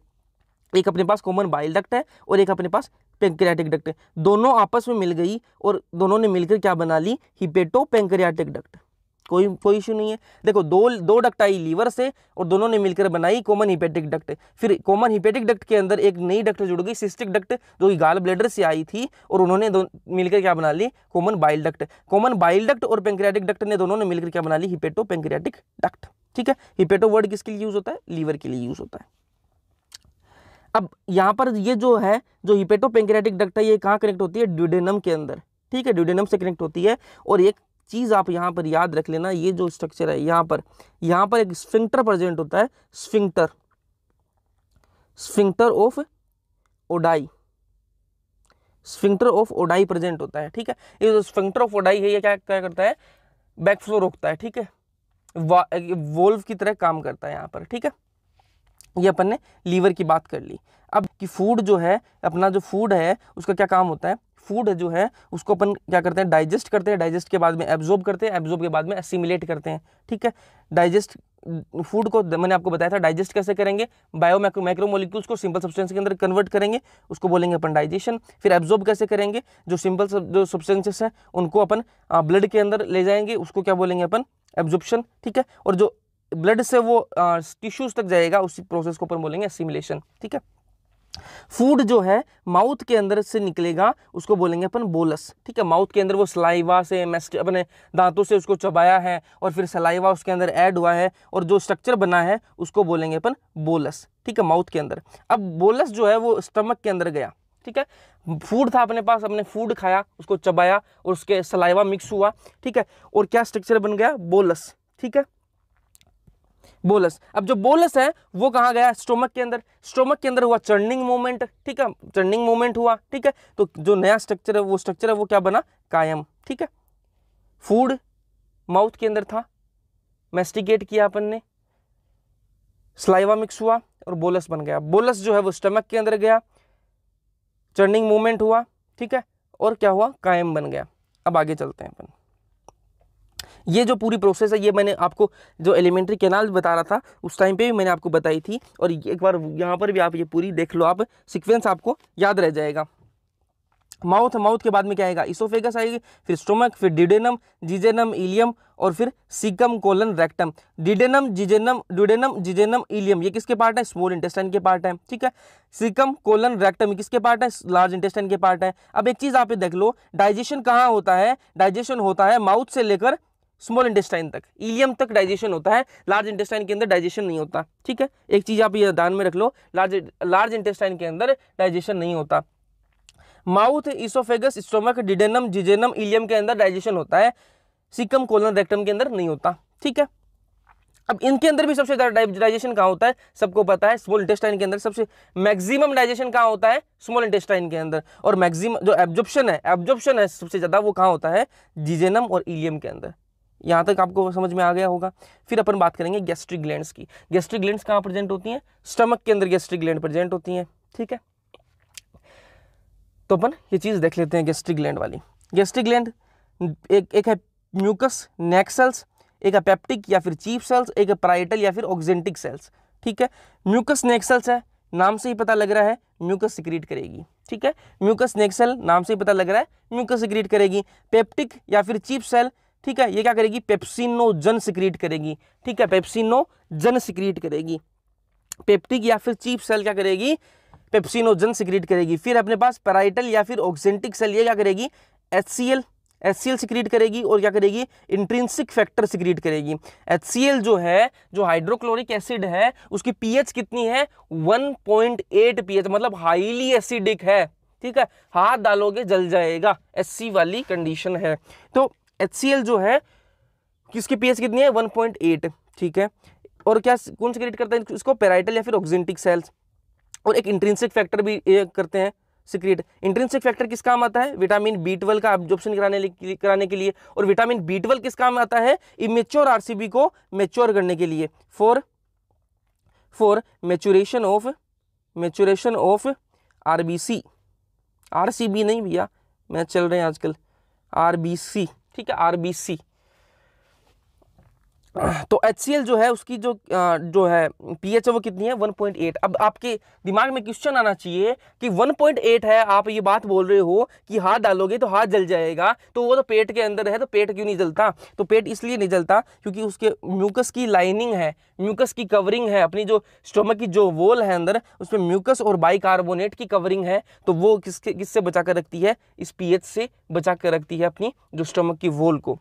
एक अपने पास कॉमन बाइल डक्ट है और एक अपने पास पेंक्रियाटिक डक्ट है दोनों आपस में मिल गई और दोनों ने मिलकर क्या बना ली हिपेटो पेंक्रियाटिक डक्ट कोई कोई इशू नहीं है देखो दो दो डक्ट आई लीवर से और दोनों ने मिलकर बनाई कॉमन हिपेटिक डक्ट फिर कॉमन हिपेटिक डक्ट के अंदर एक नई डक्ट जुड़ गई सिस्टिक डक्ट जो कि गाल ब्लेडर से आई थी और उन्होंने मिलकर क्या बना ली common bile duct common bile duct और पेंक्रियाटिक डक्ट ने दोनों ने मिलकर क्या बना ली हिपेटो पेंक्रियाटिक डक्ट ठीक है हिपेटो वर्ड किसके लिए यूज़ होता है लीवर के लिए यूज़ होता है अब यहाँ पर ये जो है जो हिपेटो पेंक्रियाटिक डक्ट है ये कहाँ कनेक्ट होती है ड्यूडेनम के अंदर ठीक है ड्यूडेनम से कनेक्ट होती है और एक चीज़ आप यहाँ पर याद रख लेना ये जो स्ट्रक्चर है यहाँ पर यहाँ पर एक स्फिंक्टर प्रेजेंट होता है sphincter sphincter of Oddi sphincter of Oddi present होता है ठीक है ये जो स्फिंक्टर ऑफ ओडाई है ये क्या क्या करता है बैकफ्लो रोकता है ठीक है वोल्व की तरह काम करता है यहाँ पर ठीक है ये अपन ने लीवर की बात कर ली अब कि फूड जो है अपना जो फूड है उसका क्या काम होता है फूड जो है उसको अपन क्या करते हैं डाइजेस्ट करते हैं डाइजेस्ट के बाद में एब्जॉर्ब करते हैं एब्जॉर्ब के बाद में असिमिलेट करते हैं ठीक है डाइजेस्ट फूड mm, को मैंने आपको बताया था डाइजेस्ट कैसे करेंगे बायो माइक्रोमोलिक्यूल्स को सिंपल सब्सटेंस के अंदर कन्वर्ट करेंगे उसको बोलेंगे अपन डाइजेशन फिर एब्जॉर्ब कैसे करेंगे जो सिंपल जो सब्सटेंसेस हैं उनको अपन ब्लड के अंदर ले जाएंगे उसको क्या बोलेंगे अपन एब्जॉर्प्शन ठीक है और जो ब्लड से वो टिश्यूज़ तक जाएगा उसी प्रोसेस को अपन बोलेंगे एसिमिलेशन ठीक है फूड जो है माउथ के अंदर से निकलेगा उसको बोलेंगे अपन बोलस ठीक है माउथ के अंदर वो सलाइवा से अपने दांतों से उसको चबाया है और फिर सलाइवा उसके अंदर ऐड हुआ है और जो स्ट्रक्चर बना है उसको बोलेंगे अपन बोलस ठीक है माउथ के अंदर अब बोलस जो है वो स्टमक के अंदर गया ठीक है फूड था अपने पास अपने फूड खाया उसको चबाया और उसके सलाइवा मिक्स हुआ ठीक है और क्या स्ट्रक्चर बन गया बोलस ठीक है बोलस अब जो बोलस है वो कहाँ गया स्टोमक के अंदर स्टोमक के अंदर हुआ चर्निंग मोमेंट ठीक है चर्निंग मोमेंट हुआ ठीक है तो जो नया स्ट्रक्चर है वो स्ट्रक्चर है वो क्या बना कायम ठीक है फूड माउथ के अंदर था मेस्टिकेट किया अपन ने स्लाइवा मिक्स हुआ और बोलस बन गया बोलस जो है वो स्टमक के अंदर गया चर्निंग मूवमेंट हुआ ठीक है और क्या हुआ कायम बन गया अब आगे चलते हैं अपन ये जो पूरी प्रोसेस है ये मैंने आपको जो एलिमेंट्री कैनाल बता रहा था उस टाइम पे भी मैंने आपको बताई थी और एक बार यहाँ पर भी आप ये पूरी देख लो आप सिक्वेंस आपको याद रह जाएगा माउथ माउथ के बाद में क्या आएगा इसोफेगस आएगी फिर स्टोमक फिर डिडेनम जिजेनम इलियम और फिर caecum colon rectum duodenum jejunum duodenum jejunum ileum ये किसके पार्ट है स्मॉल इंटेस्टाइन के पार्ट है ठीक है सिकम कोलन रेक्टम किसके पार्ट है लार्ज इंटेस्टाइन के पार्ट है अब एक चीज़ आप ये देख लो डाइजेशन कहाँ होता है डाइजेशन होता है माउथ से लेकर स्मॉल इंटेस्टाइन तक इलियम तक डाइजेशन होता है लार्ज इंटेस्टाइन के अंदर डाइजेशन नहीं होता ठीक है एक चीज़ आप ये ध्यान में रख लो लार्ज लार्ज इंटेस्टाइन के अंदर डाइजेशन नहीं होता mouth oesophagus stomach duodenum jejunum ileum के अंदर डाइजेशन होता है सिकम कोलन रेक्टम के अंदर नहीं होता ठीक है अब इनके अंदर भी सबसे ज़्यादा डाइजेशन कहाँ होता है सबको पता है स्मॉल इंटेस्टाइन के अंदर सबसे मैक्सिमम डाइजेशन कहाँ होता है स्मॉल इंटेस्टाइन के अंदर और मैक्सिमम जो एब्जॉर्प्शन है एब्जॉर्प्शन है सबसे ज़्यादा वो कहाँ होता है जिजेनम और इलियम के अंदर यहाँ तक आपको समझ में आ गया होगा फिर अपन बात करेंगे गैस्ट्रिक ग्लैंड्स की गैस्ट्रिक ग्लैंड्स कहाँ प्रेजेंट होती हैं स्टमक के अंदर गैस्ट्रिक ग्लैंड प्रेजेंट होती हैं ठीक है तो अपन ये चीज़ देख लेते हैं गैस्ट्रिक ग्लैंड वाली गैस्ट्रिक ग्लैंड एक एक है म्यूकस नेक सेल्स एक है पेप्टिक या फिर चीप सेल्स एक है प्राइटल या फिर ऑक्जेंटिक सेल्स ठीक है म्यूकस नेक सेल्स है नाम से ही पता लग रहा है म्यूकस सिक्रीट करेगी ठीक है म्यूकस नेक सेल नाम से ही पता लग रहा है म्यूकस सिक्रीट करेगी पेप्टिक या फिर चीप सेल ठीक है ये क्या करेगी पेप्सिनोजन सिक्रीट करेगी ठीक है पेप्सिनोजन सिक्रीट करेगी पेप्टिक या फिर चीप सेल क्या करेगी पेप्सिनोजन सिक्रीट करेगी फिर अपने पास पैराइटल या फिर ऑक्सेंटिक सेल ये क्या करेगी H C L H C L secrete करेगी और क्या करेगी इंट्रिंसिक फैक्टर सिक्रीट करेगी एच सी एल जो है जो हाइड्रोक्लोरिक एसिड है उसकी पीएच कितनी है 1.8 पीएच मतलब हाईली एसिडिक है ठीक है हाथ डालोगे जल जाएगा एस वाली कंडीशन है तो एच जो है किसकी पीएच कितनी है 1.8 ठीक है और क्या कौन से क्रिएट करता है इसको पेराइटल या फिर ऑक्जेंटिक सेल्स और एक इंट्रेंसिक फैक्टर भी करते हैं सिक्रेट इंट्रेंसिक फैक्टर किस काम आता है विटामिन बी ट्वेल्व का ऑब्जॉर्प्शन कराने कराने के लिए और विटामिन बी ट्वेल्व किस काम आता है इमेच्योर आरसीबी को मेच्योर करने के लिए for for maturation of maturation of RBC RCB नहीं भैया मैं चल रहे हैं आजकल आरबीसी ठीक है आरबीसी तो एच जो है उसकी जो जो है पी है वो कितनी है 1.8 अब आपके दिमाग में क्वेश्चन आना चाहिए कि 1.8 है आप ये बात बोल रहे हो कि हाथ डालोगे तो हाथ जल जाएगा तो वो तो पेट के अंदर है तो पेट क्यों नहीं जलता तो पेट इसलिए नहीं जलता क्योंकि उसके म्यूकस की लाइनिंग है म्यूकस की कवरिंग है अपनी जो स्टोमक की जो वोल है अंदर उसमें म्यूकस और बाइकार्बोनेट की कवरिंग है तो वो किसके किससे बचा कर रखती है इस पी से बचा कर रखती है अपनी जो स्टोमक की वोल को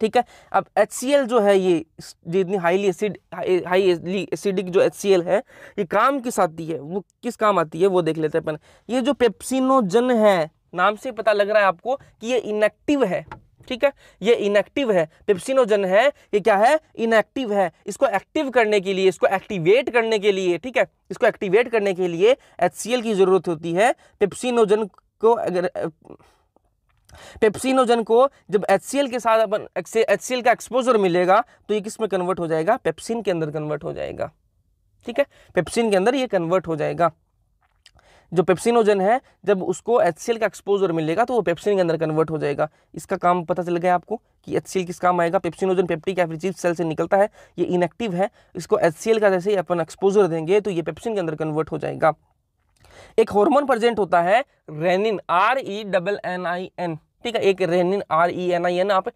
ठीक है अब एच जो है ये जितनी हाईली एसिड हाईली एसिडिक जो एच है ये काम किस आती है वो किस काम आती है वो देख लेते हैं अपन ये जो पेप्सिनोजन है नाम से पता लग रहा है आपको कि ये इनेक्टिव है ठीक है ये इनएक्टिव है पेप्सिनोजन है ये क्या है इनएक्टिव है इसको एक्टिव करने के लिए इसको एक्टिवेट करने के लिए ठीक है इसको एक्टिवेट करने के लिए एच की ज़रूरत होती है पेप्सिनोजन को अगर पेप्सिनोजन को जब एच के साथ अपन एच का एक्सपोजर मिलेगा तो ये किस में कन्वर्ट हो जाएगा पेप्सिन के अंदर कन्वर्ट हो जाएगा ठीक है पेप्सिन के अंदर ये कन्वर्ट हो जाएगा जो पेप्सिनोजन है जब उसको एच का एक्सपोजर मिलेगा तो वो पेप्सिन के अंदर कन्वर्ट हो जाएगा इसका काम पता चल गया आपको कि एच किस काम आएगा पेप्सिनोजन पेप्टिक एफ्रिचिव सेल से निकलता है ये इनएक्टिव है इसको एच का जैसे ही अपन एक्सपोजर देंगे तो ये पेप्सिन के अंदर कन्वर्ट हो जाएगा एक हार्मोन प्रेजेंट होता है rennin R E double N I N ठीक है एक rennin R E e N I N आप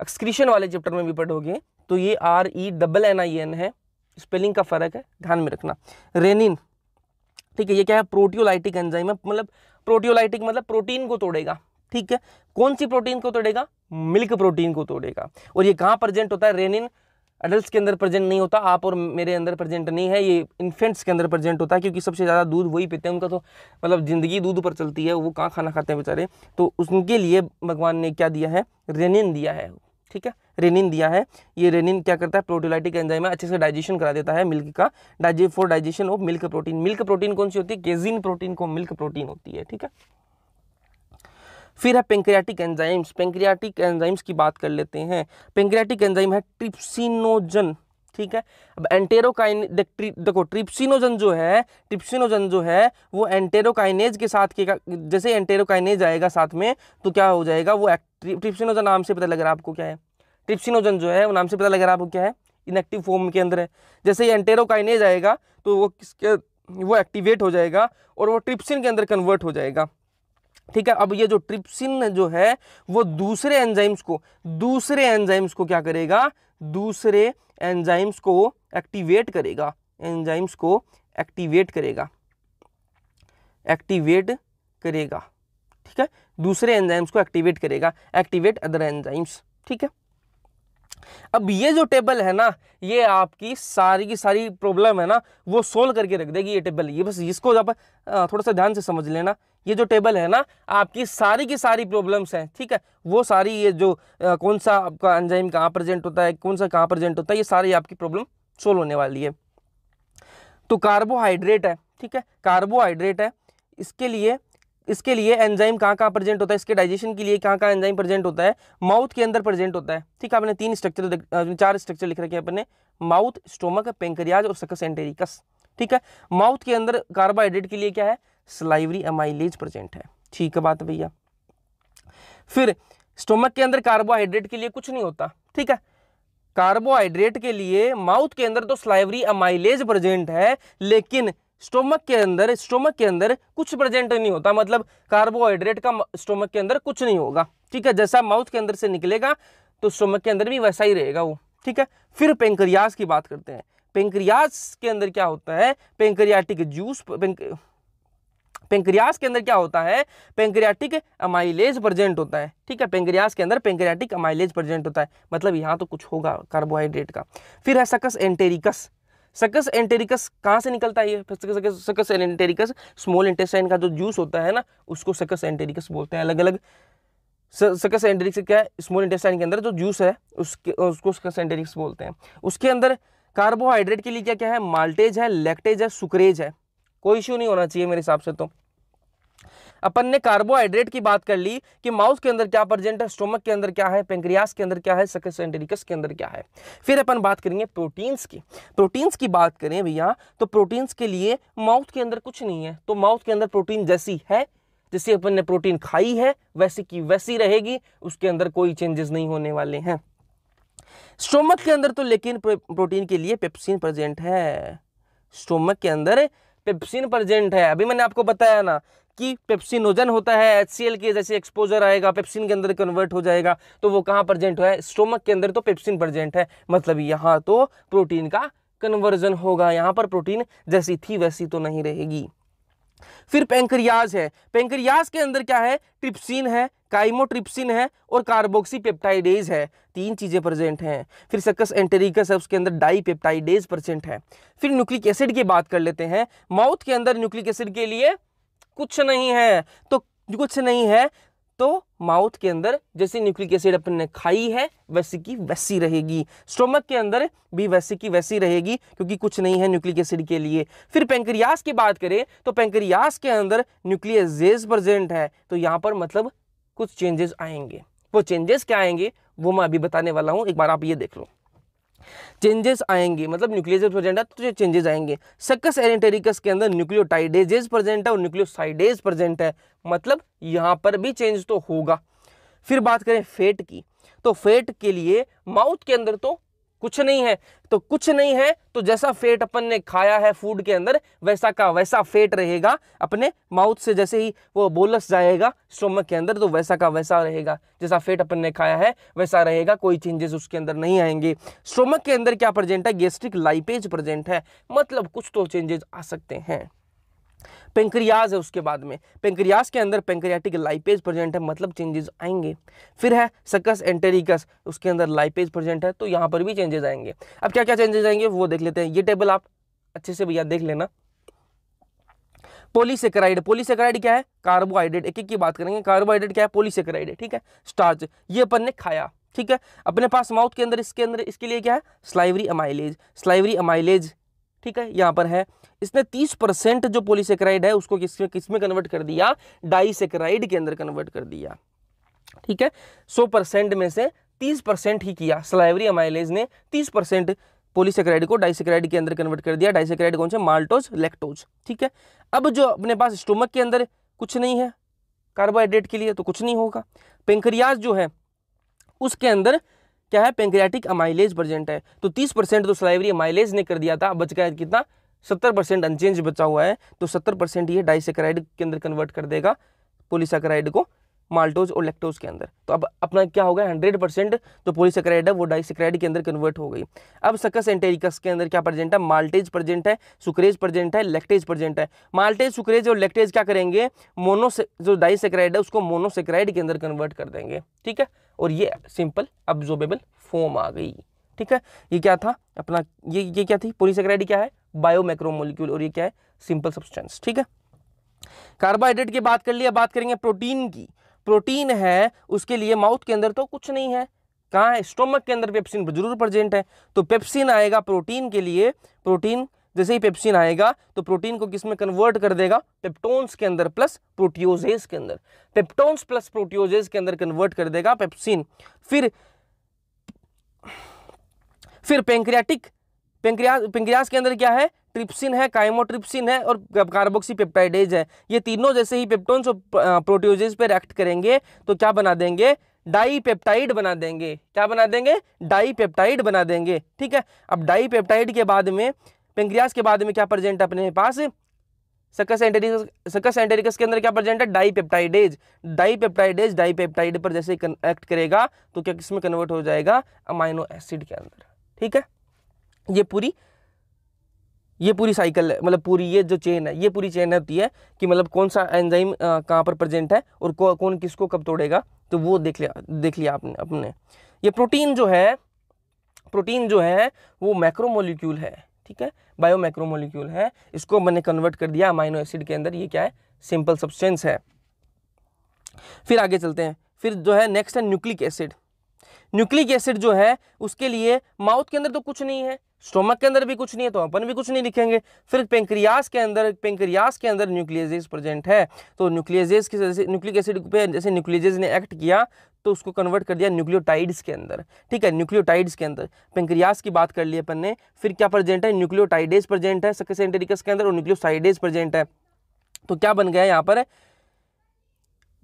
एक्सक्रीशन वाले चैप्टर में भी पढ़ोगे तो ये R E double N I N है स्पेलिंग का फ़र्क है ध्यान में रखना रेनिन ठीक है ये क्या है प्रोटियोलाइटिक एंजाइम है मतलब प्रोटियोलाइटिक मतलब प्रोटीन को तोड़ेगा ठीक है कौन सी प्रोटीन को तोड़ेगा मिल्क प्रोटीन को तोड़ेगा और ये कहाँ प्रेजेंट होता है रेनिन अडल्ट के अंदर प्रेजेंट नहीं होता आप और मेरे अंदर प्रेजेंट नहीं है ये इन्फेंट्स के अंदर प्रेजेंट होता है क्योंकि सबसे ज़्यादा दूध वही पीते हैं उनका तो मतलब ज़िंदगी दूध पर चलती है वो कहाँ खाना खाते हैं बेचारे तो उनके लिए भगवान ने क्या दिया है रेनिन दिया है ठीक है रेनिन दिया है ये रेनिन क्या करता है प्रोटोलाइटिक एंजाइम में अच्छे से डाइजेशन करा देता है मिल्क का डाइजे for digestion of milk protein milk protein कौन सी होती है केजिन प्रोटीन को मिल्क प्रोटीन होती है ठीक है फिर है पेंक्रियाटिक एंजाइम्स पेंक्रियाटिक एंजाइम्स की बात कर लेते हैं पेंक्रियाटिक एंजाइम है ट्रिप्सिनोजन ठीक है अब एंटेरोकाइन देखो ट्रिप्सिनोजन जो है ट्रिप्सिनोजन जो है वो एंटेरोकाइनेज के साथ के जैसे एंटेरोकाइनेज आएगा साथ में तो क्या हो जाएगा वो ट्रिप्सिनोजन नाम से पता लग रहा है आपको क्या है ट्रिप्सिनोजन जो है वो नाम से पता लग रहा है आपको क्या है इनएक्टिव फॉर्म के अंदर है जैसे ही एंटेरोकाइनेज आएगा तो वो किसके वो एक्टिवेट हो जाएगा और वो ट्रिप्सिन के अंदर कन्वर्ट हो जाएगा ठीक है अब ये जो ट्रिप्सिन जो है वो दूसरे एंजाइम्स को दूसरे एंजाइम्स को क्या करेगा दूसरे एंजाइम्स को एक्टिवेट करेगा एंजाइम्स को एक्टिवेट करेगा एक्टिवेट करेगा ठीक है दूसरे एंजाइम्स को एक्टिवेट करेगा एक्टिवेट अदर एंजाइम्स ठीक है अब ये जो टेबल है ना ये आपकी सारी की सारी प्रॉब्लम है ना वो सोल्व करके रख देगी ये टेबल ये बस इसको आप थोड़ा सा ध्यान से समझ लेना ये जो टेबल है ना आपकी सारी की सारी प्रॉब्लम्स हैं ठीक है वो सारी ये जो आ, कौन सा आपका एंजाइम कहाँ प्रेजेंट होता है कौन सा कहाँ प्रेजेंट होता है ये सारी आपकी प्रॉब्लम सोल्व होने वाली है तो कार्बोहाइड्रेट है ठीक है कार्बोहाइड्रेट है इसके लिए इसके लिए एंजाइम कहाँ कहाँ प्रेजेंट होता है इसके डाइजेशन के लिए कहाँ कहाँ एंजाइम प्रेजेंट होता है माउथ के अंदर प्रेजेंट होता है ठीक है आपने तीन स्ट्रक्चर चार स्ट्रक्चर लिख रखे हैं अपने माउथ स्टोमक पेंक्रियाज और सकस एंटेरिकस ठीक है माउथ के अंदर कार्बोहाइड्रेट के लिए क्या है स्लाइवरी एमाइलेज प्रेजेंट है ठीक है बात भैया फिर स्टोमक के अंदर कार्बोहाइड्रेट के लिए कुछ नहीं होता ठीक है कार्बोहाइड्रेट के लिए माउथ के अंदर तो स्लाइवरी अमाइलेज प्रेजेंट है लेकिन स्टोमक के अंदर स्टोमक के अंदर कुछ प्रेजेंट नहीं होता मतलब कार्बोहाइड्रेट का स्टोमक के अंदर कुछ नहीं होगा ठीक है जैसा माउथ के अंदर से निकलेगा तो स्टोमक के अंदर भी वैसा ही रहेगा वो ठीक है फिर पेंक्रियाज की बात करते हैं पेंक्रियाज के अंदर क्या होता है पेंक्रियाटिक जूस पेंक्रियास के अंदर क्या होता है पेंक्रियाटिक अमाइलेज प्रेजेंट होता है ठीक है पेंक्रियास के अंदर पेंक्रियाटिक अमाइलेज प्रेजेंट होता है मतलब यहाँ तो कुछ होगा कार्बोहाइड्रेट का फिर है सकस एंटेरिकस सकस एंटेरिकस कहाँ से निकलता है ये सकस एंटेरिकस स्मॉल इंटेस्टाइन का जो जूस होता है ना उसको सकस एंटेरिकस बोलते हैं अलग अलग सकस एंटेरिकस क्या है स्मॉल इंटेस्टाइन के अंदर जो जूस है उसके उसको सकस एंटेरिक्स बोलते हैं उसके अंदर कार्बोहाइड्रेट के लिए क्या क्या है माल्टेज है लेक्टेज है सुक्रेज है कोई इश्यू नहीं होना चाहिए मेरे हिसाब से तो अपन ने कार्बोहाइड्रेट की बात कर ली कि माउस के अंदर क्या प्रजेंट है स्टोमक के अंदर क्या है पेंक्रियास के अंदर क्या है सकस एंडरिकस के अंदर क्या है फिर अपन बात करेंगे प्रोटीन्स की प्रोटीन्स की बात करें भैया तो प्रोटीन्स के लिए माउथ के अंदर कुछ नहीं है तो माउथ के अंदर प्रोटीन जैसी है जैसे अपन ने प्रोटीन खाई है वैसी की वैसी रहेगी उसके अंदर कोई चेंजेस नहीं होने वाले हैं स्टोमक के अंदर तो लेकिन प्रोटीन के लिए पेप्सिन प्रेजेंट है स्टोमक के अंदर पेप्सिन प्रेजेंट है अभी मैंने आपको बताया ना कि पेप्सिनोजन होता है एच के जैसे एक्सपोजर आएगा पेप्सिन के अंदर कन्वर्ट हो जाएगा तो वो कहाँ प्रजेंट है स्टोमक के अंदर तो पेप्सिन प्रजेंट है मतलब यहाँ तो प्रोटीन का कन्वर्जन होगा यहाँ पर प्रोटीन जैसी थी वैसी तो नहीं रहेगी फिर पेंक्रियाज है पेंक्रियाज के अंदर क्या है ट्रिप्सिन है काइमोट्रिप्सिन है और कार्बोक्सी पेप्टाइडेज है तीन चीज़ें प्रेजेंट हैं फिर सकस एंटेरिकस है उसके अंदर डाई पेप्टाइडेज प्रेजेंट है फिर न्यूक्लिक एसिड की बात कर लेते हैं माउथ के अंदर न्यूक्लिक एसिड के लिए कुछ नहीं है तो कुछ नहीं है तो माउथ के अंदर जैसे न्यूक्लिक एसिड अपन ने खाई है वैसी की वैसी रहेगी स्टोमक के अंदर भी वैसी की वैसी रहेगी क्योंकि कुछ नहीं है न्यूक्लिक एसिड के लिए फिर पेंक्रियास की बात करें तो पेंक्रियास के अंदर न्यूक्लियस प्रेजेंट है तो यहाँ पर मतलब कुछ चेंजेस आएंगे वो चेंजेस क्या आएंगे वो मैं अभी बताने वाला हूँ एक बार आप ये देख लो चेंजेस आएंगे मतलब न्यूक्लियस प्रेजेंट है तो चेंजेस आएंगे सक्कस एरेंटेरिकस के अंदर न्यूक्लियोटाइडेजेस प्रेजेंट है और न्यूक्लियोसाइडेज प्रेजेंट है मतलब यहाँ पर भी चेंज तो होगा फिर बात करें फेट की तो फेट के लिए माउथ के अंदर तो कुछ नहीं है तो कुछ नहीं है तो जैसा फेट अपन ने खाया है फूड के अंदर वैसा का वैसा फेट रहेगा अपने माउथ से जैसे ही वो बोलस जाएगा स्टोमक के अंदर तो वैसा का वैसा रहेगा जैसा फेट अपन ने खाया है वैसा रहेगा कोई चेंजेस उसके अंदर नहीं आएंगे स्टोमक के अंदर क्या प्रेजेंट है गेस्ट्रिक लाइपेज प्रेजेंट है मतलब कुछ तो चेंजेस आ सकते हैं पेंक्रियाज है उसके बाद में पेंक्रियाज के अंदर पेंक्रियाटिक लाइपेज प्रेजेंट है मतलब चेंजेस आएंगे फिर है सकस एंटेरिकस उसके अंदर लाइपेज प्रेजेंट है तो यहाँ पर भी चेंजेस आएंगे अब क्या क्या चेंजेस आएंगे वो देख लेते हैं ये टेबल आप अच्छे से भैया देख लेना पोलीसेक्राइड पोलीसेक्राइड क्या है कार्बोहाइड्रेट एक एक की बात करेंगे कार्बोहाइड्रेट क्या है पोलीसेक्राइड ठीक है स्टार्च ये अपन ने खाया ठीक है अपने पास माउथ के अंदर इसके अंदर इसके लिए क्या है स्लाइवरी अमाइलेज स्लाइवरी अमाइलेज ठीक है यहां पर है इसने 30 परसेंट जो पोलिसेक्राइड है उसको किसमें किस में कन्वर्ट कर दिया डाइसेक्राइड के अंदर कन्वर्ट कर दिया ठीक है 100 परसेंट में से 30 परसेंट ही किया सलाइवरी अमाइलेज ने 30 परसेंट पोलिसेक्राइड को डाइसेक्राइड के अंदर कन्वर्ट कर दिया डाइसेक्राइड कौन से माल्टोज लेक्टोज ठीक है अब जो अपने पास स्टोमक के अंदर कुछ नहीं है कार्बोहाइड्रेट के लिए तो कुछ नहीं होगा पेंकरियाज जो है उसके अंदर क्या है पेंक्रियाटिक अमाइलेज प्रेजेंट है तो तीस परसेंट तो सलाइवरी अमाइलेज ने कर दिया था बच गया कितना सत्तर परसेंट अनचेंज बचा हुआ है तो सत्तर परसेंट ये डाइसेक्राइड के अंदर कन्वर्ट कर देगा पोलिसक्राइड को माल्टोज और लेक्टोज के अंदर तो अब अपना क्या होगा हंड्रेड परसेंट जो पोलिसक्राइड है वो डाइसक्राइड के अंदर कन्वर्ट हो गई अब सकस एंटेरिकस के अंदर क्या प्रेजेंट है माल्टेज प्रेजेंट है सुक्रेज प्रेजेंट है लेक्टेज प्रेजेंट है माल्टेज सुक्रेज और लेक्टेज क्या करेंगे मोनो जो डाइसक्राइड है उसको मोनोसेक्राइड के अंदर कन्वर्ट कर देंगे ठीक है और ये सिंपल अब्जोर्बेबल फॉर्म आ गई ठीक है ये क्या था अपना ये ये क्या थी पोलिसक्राइड क्या है बायोमैक्रोमोलिक्यूल और ये क्या है सिंपल सब्सटेंस ठीक है कार्बोहाइड्रेट की बात कर लिया बात करेंगे प्रोटीन की प्रोटीन है उसके लिए माउथ के अंदर तो कुछ नहीं है कहाँ है स्टोमक के अंदर पेप्सिन जरूर प्रजेंट है तो पेप्सिन आएगा प्रोटीन के लिए प्रोटीन जैसे ही पेप्सिन आएगा तो प्रोटीन को किस में कन्वर्ट कर देगा पेप्टोन्स के अंदर प्लस प्रोटियोजेस के अंदर पेप्टोन्स प्लस प्रोटियोजेस के अंदर कन्वर्ट कर देगा पेप्सिन फिर फिर पेंक्रियाटिक पेंक्रिया पेंक्रियास के अंदर क्या है ट्रिप्सिन है काइमोट्रिप्सिन है और कार्बोक्सी पेप्टाइडेज है ये तीनों जैसे ही पेप्टोन्स और प्रोट्यूजेज पे रिएक्ट करेंगे तो क्या बना देंगे डाईपेप्टाइड बना देंगे क्या बना देंगे डाईपेप्टाइड बना देंगे ठीक है अब डाईपेप्टाइड के बाद में पेंक्रियास के बाद में क्या प्रेजेंट है अपने पास सकस एंटेरिकस सकस एंटेरिकस के अंदर क्या प्रेजेंट है डाईपेप्टाइडेज डाईपेप्टाइडेज डाईपेप्टाइड पर जैसे एक्ट करेगा तो क्या किसमें कन्वर्ट हो जाएगा अमाइनो एसिड के अंदर ठीक है ये पूरी ये पूरी साइकिल है मतलब पूरी ये जो चेन है ये पूरी चेन होती है कि मतलब कौन सा एंजाइम कहाँ पर प्रेजेंट है और कौ, कौन किसको कब तोड़ेगा तो वो देख लिया देख लिया आपने अपने ये प्रोटीन जो है प्रोटीन जो है वो मैक्रोमोलिक्यूल है ठीक है बायो मैक्रोमोलिक्यूल है इसको मैंने कन्वर्ट कर दिया अमाइनो एसिड के अंदर ये क्या है सिंपल सब्सटेंस है फिर आगे चलते हैं फिर जो है नेक्स्ट है न्यूक्लिक एसिड न्यूक्लिक एसिड जो है उसके लिए माउथ के अंदर तो कुछ नहीं है स्टोमक के अंदर भी कुछ नहीं है तो अपन भी कुछ नहीं लिखेंगे फिर पेंक्रियास के अंदर पेंक्रियास के अंदर न्यूक्लियजेस प्रेजेंट है तो न्यूक्लियजेस की जैसे न्यूक्लिक एसिड पे जैसे न्यूक्लियजेस ने एक्ट किया तो उसको कन्वर्ट कर दिया न्यूक्लियोटाइड्स के अंदर ठीक है न्यूक्लियोटाइड्स के अंदर पेंक्रियास की बात कर ली अपन ने फिर क्या प्रेजेंट है न्यूक्लियोटाइडेज प्रेजेंट है सकेसेंटेरिकस के अंदर और न्यूक्लियोसाइडेज प्रेजेंट है तो क्या बन गया यहाँ पर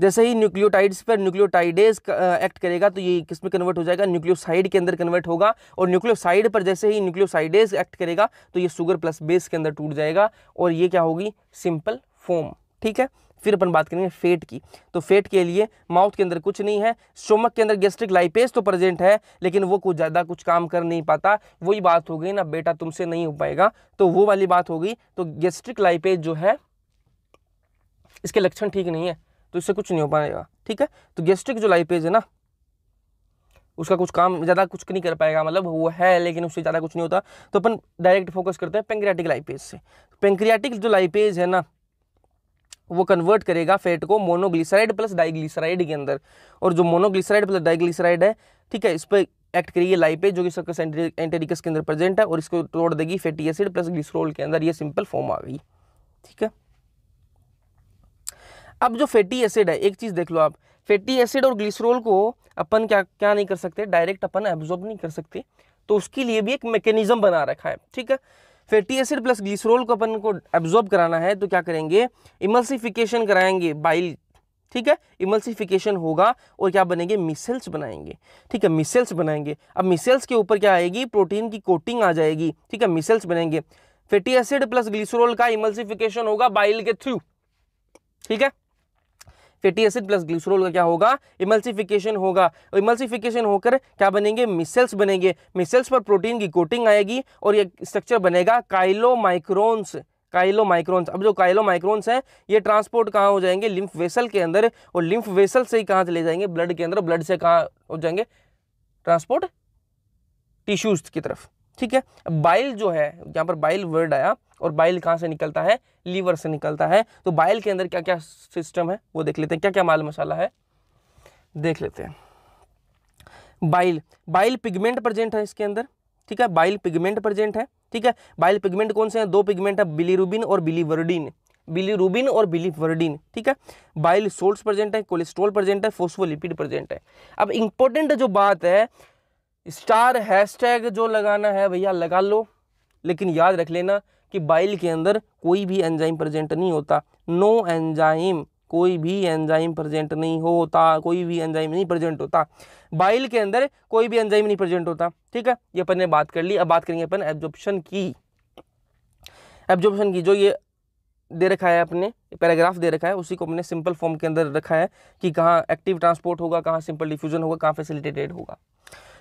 जैसे ही न्यूक्लियोटाइड्स पर न्यूक्लियोटाइडेज एक्ट करेगा तो ये किस में कन्वर्ट हो जाएगा न्यूक्लियोसाइड के अंदर कन्वर्ट होगा और न्यूक्लियोसाइड पर जैसे ही न्यूक्लियोसाइडेज एक्ट करेगा तो ये शुगर प्लस बेस के अंदर टूट जाएगा और ये क्या होगी सिंपल फॉर्म ठीक है फिर अपन बात करेंगे फेट की तो फेट के लिए माउथ के अंदर कुछ नहीं है स्टोमक के अंदर गैस्ट्रिक लाइपेज तो प्रेजेंट है लेकिन वो कुछ ज़्यादा कुछ काम कर नहीं पाता वही बात हो गई ना बेटा तुमसे नहीं हो पाएगा तो वो वाली बात हो गई तो गैस्ट्रिक लाइपेज जो है इसके लक्षण ठीक नहीं है तो इससे कुछ नहीं हो पाएगा ठीक है तो गैस्ट्रिक जो लाइपेज है ना उसका कुछ काम ज़्यादा कुछ नहीं कर पाएगा मतलब वो है लेकिन उससे ज़्यादा कुछ नहीं होता तो अपन डायरेक्ट फोकस करते हैं पेंक्रियाटिक लाइपेज से पेंक्रियाटिक जो लाइपेज है ना वो कन्वर्ट करेगा फैट को मोनोग्लिसराइड प्लस डाइग्लिसराइड के अंदर और जो मोनोग्लिसराइड प्लस डाइग्लिसराइड है ठीक है इस पर एक्ट करिए लाइपेज जो कि सर्कस एंटेरिकस के अंदर प्रेजेंट है और इसको तोड़ देगी फैटी एसिड प्लस ग्लिसरोल के अंदर ये सिंपल फॉर्म आ गई ठीक है अब जो फैटी एसिड है एक चीज़ देख लो आप फैटी एसिड और ग्लिसरोल को अपन क्या क्या नहीं कर सकते डायरेक्ट अपन एब्जॉर्ब नहीं कर सकते तो उसके लिए भी एक मैकेनिज्म बना रखा है ठीक है फैटी एसिड प्लस ग्लिसरोल को अपन को एब्जॉर्ब कराना है तो क्या करेंगे इमल्सिफिकेशन कराएंगे बाइल ठीक है इमल्सिफिकेशन होगा और क्या बनेंगे मिसेल्स बनाएंगे ठीक है मिसेल्स बनाएंगे अब मिसेल्स के ऊपर क्या आएगी प्रोटीन की कोटिंग आ जाएगी ठीक है मिसेल्स बनेंगे फैटी एसिड प्लस ग्लिसरोल का इमल्सिफिकेशन होगा बाइल के थ्रू ठीक है फैटी एसिड प्लस ग्लिसरोल का क्या होगा इमल्सिफिकेशन होगा इमल्सिफिकेशन होकर क्या बनेंगे मिसल्स बनेंगे मिसल्स पर प्रोटीन की कोटिंग आएगी और ये स्ट्रक्चर बनेगा काइलो माइक्रोन्स काइलो माइक्रोन्स अब जो काइलो माइक्रोन्स हैं ये ट्रांसपोर्ट कहाँ हो जाएंगे लिम्फ वेसल के अंदर और लिम्फ वेसल से ही कहाँ चले जाएंगे ब्लड के अंदर ब्लड से कहाँ हो जाएंगे ट्रांसपोर्ट टिश्यूज की तरफ ठीक है बाइल जो है यहाँ पर बाइल वर्ड आया और बाइल कहाँ से निकलता है लीवर से निकलता है तो बाइल के अंदर क्या क्या सिस्टम है वो देख लेते हैं क्या क्या माल मसाला है देख लेते हैं बाइल बाइल पिगमेंट प्रजेंट है इसके अंदर ठीक है बाइल पिगमेंट प्रजेंट है ठीक है बाइल पिगमेंट कौन से हैं दो पिगमेंट है बिलीरुबिन और बिलीवर्डिन बिलीरुबिन और बिलीवर्डिन ठीक है बाइल सोल्ट प्रजेंट है कोलेस्ट्रॉल प्रजेंट है फोस्फोलिपिड प्रजेंट है अब इंपॉर्टेंट जो बात है स्टार हैशटैग जो लगाना है भैया लगा लो लेकिन याद रख लेना कि बाइल के अंदर कोई भी एंजाइम प्रेजेंट नहीं होता नो एंजाइम कोई भी एंजाइम प्रेजेंट नहीं होता कोई भी एंजाइम नहीं प्रेजेंट होता बाइल के अंदर कोई भी एंजाइम नहीं प्रेजेंट होता ठीक है ये अपन ने बात कर ली अब बात करेंगे अपन एब्जॉर्प्शन की एब्जॉर्प्शन की जो ये दे रखा है अपने पैराग्राफ दे रखा है उसी को अपने सिंपल फॉर्म के अंदर रखा है कि कहाँ एक्टिव ट्रांसपोर्ट होगा कहाँ सिंपल डिफ्यूजन होगा कहाँ फैसिलिटेटेड होगा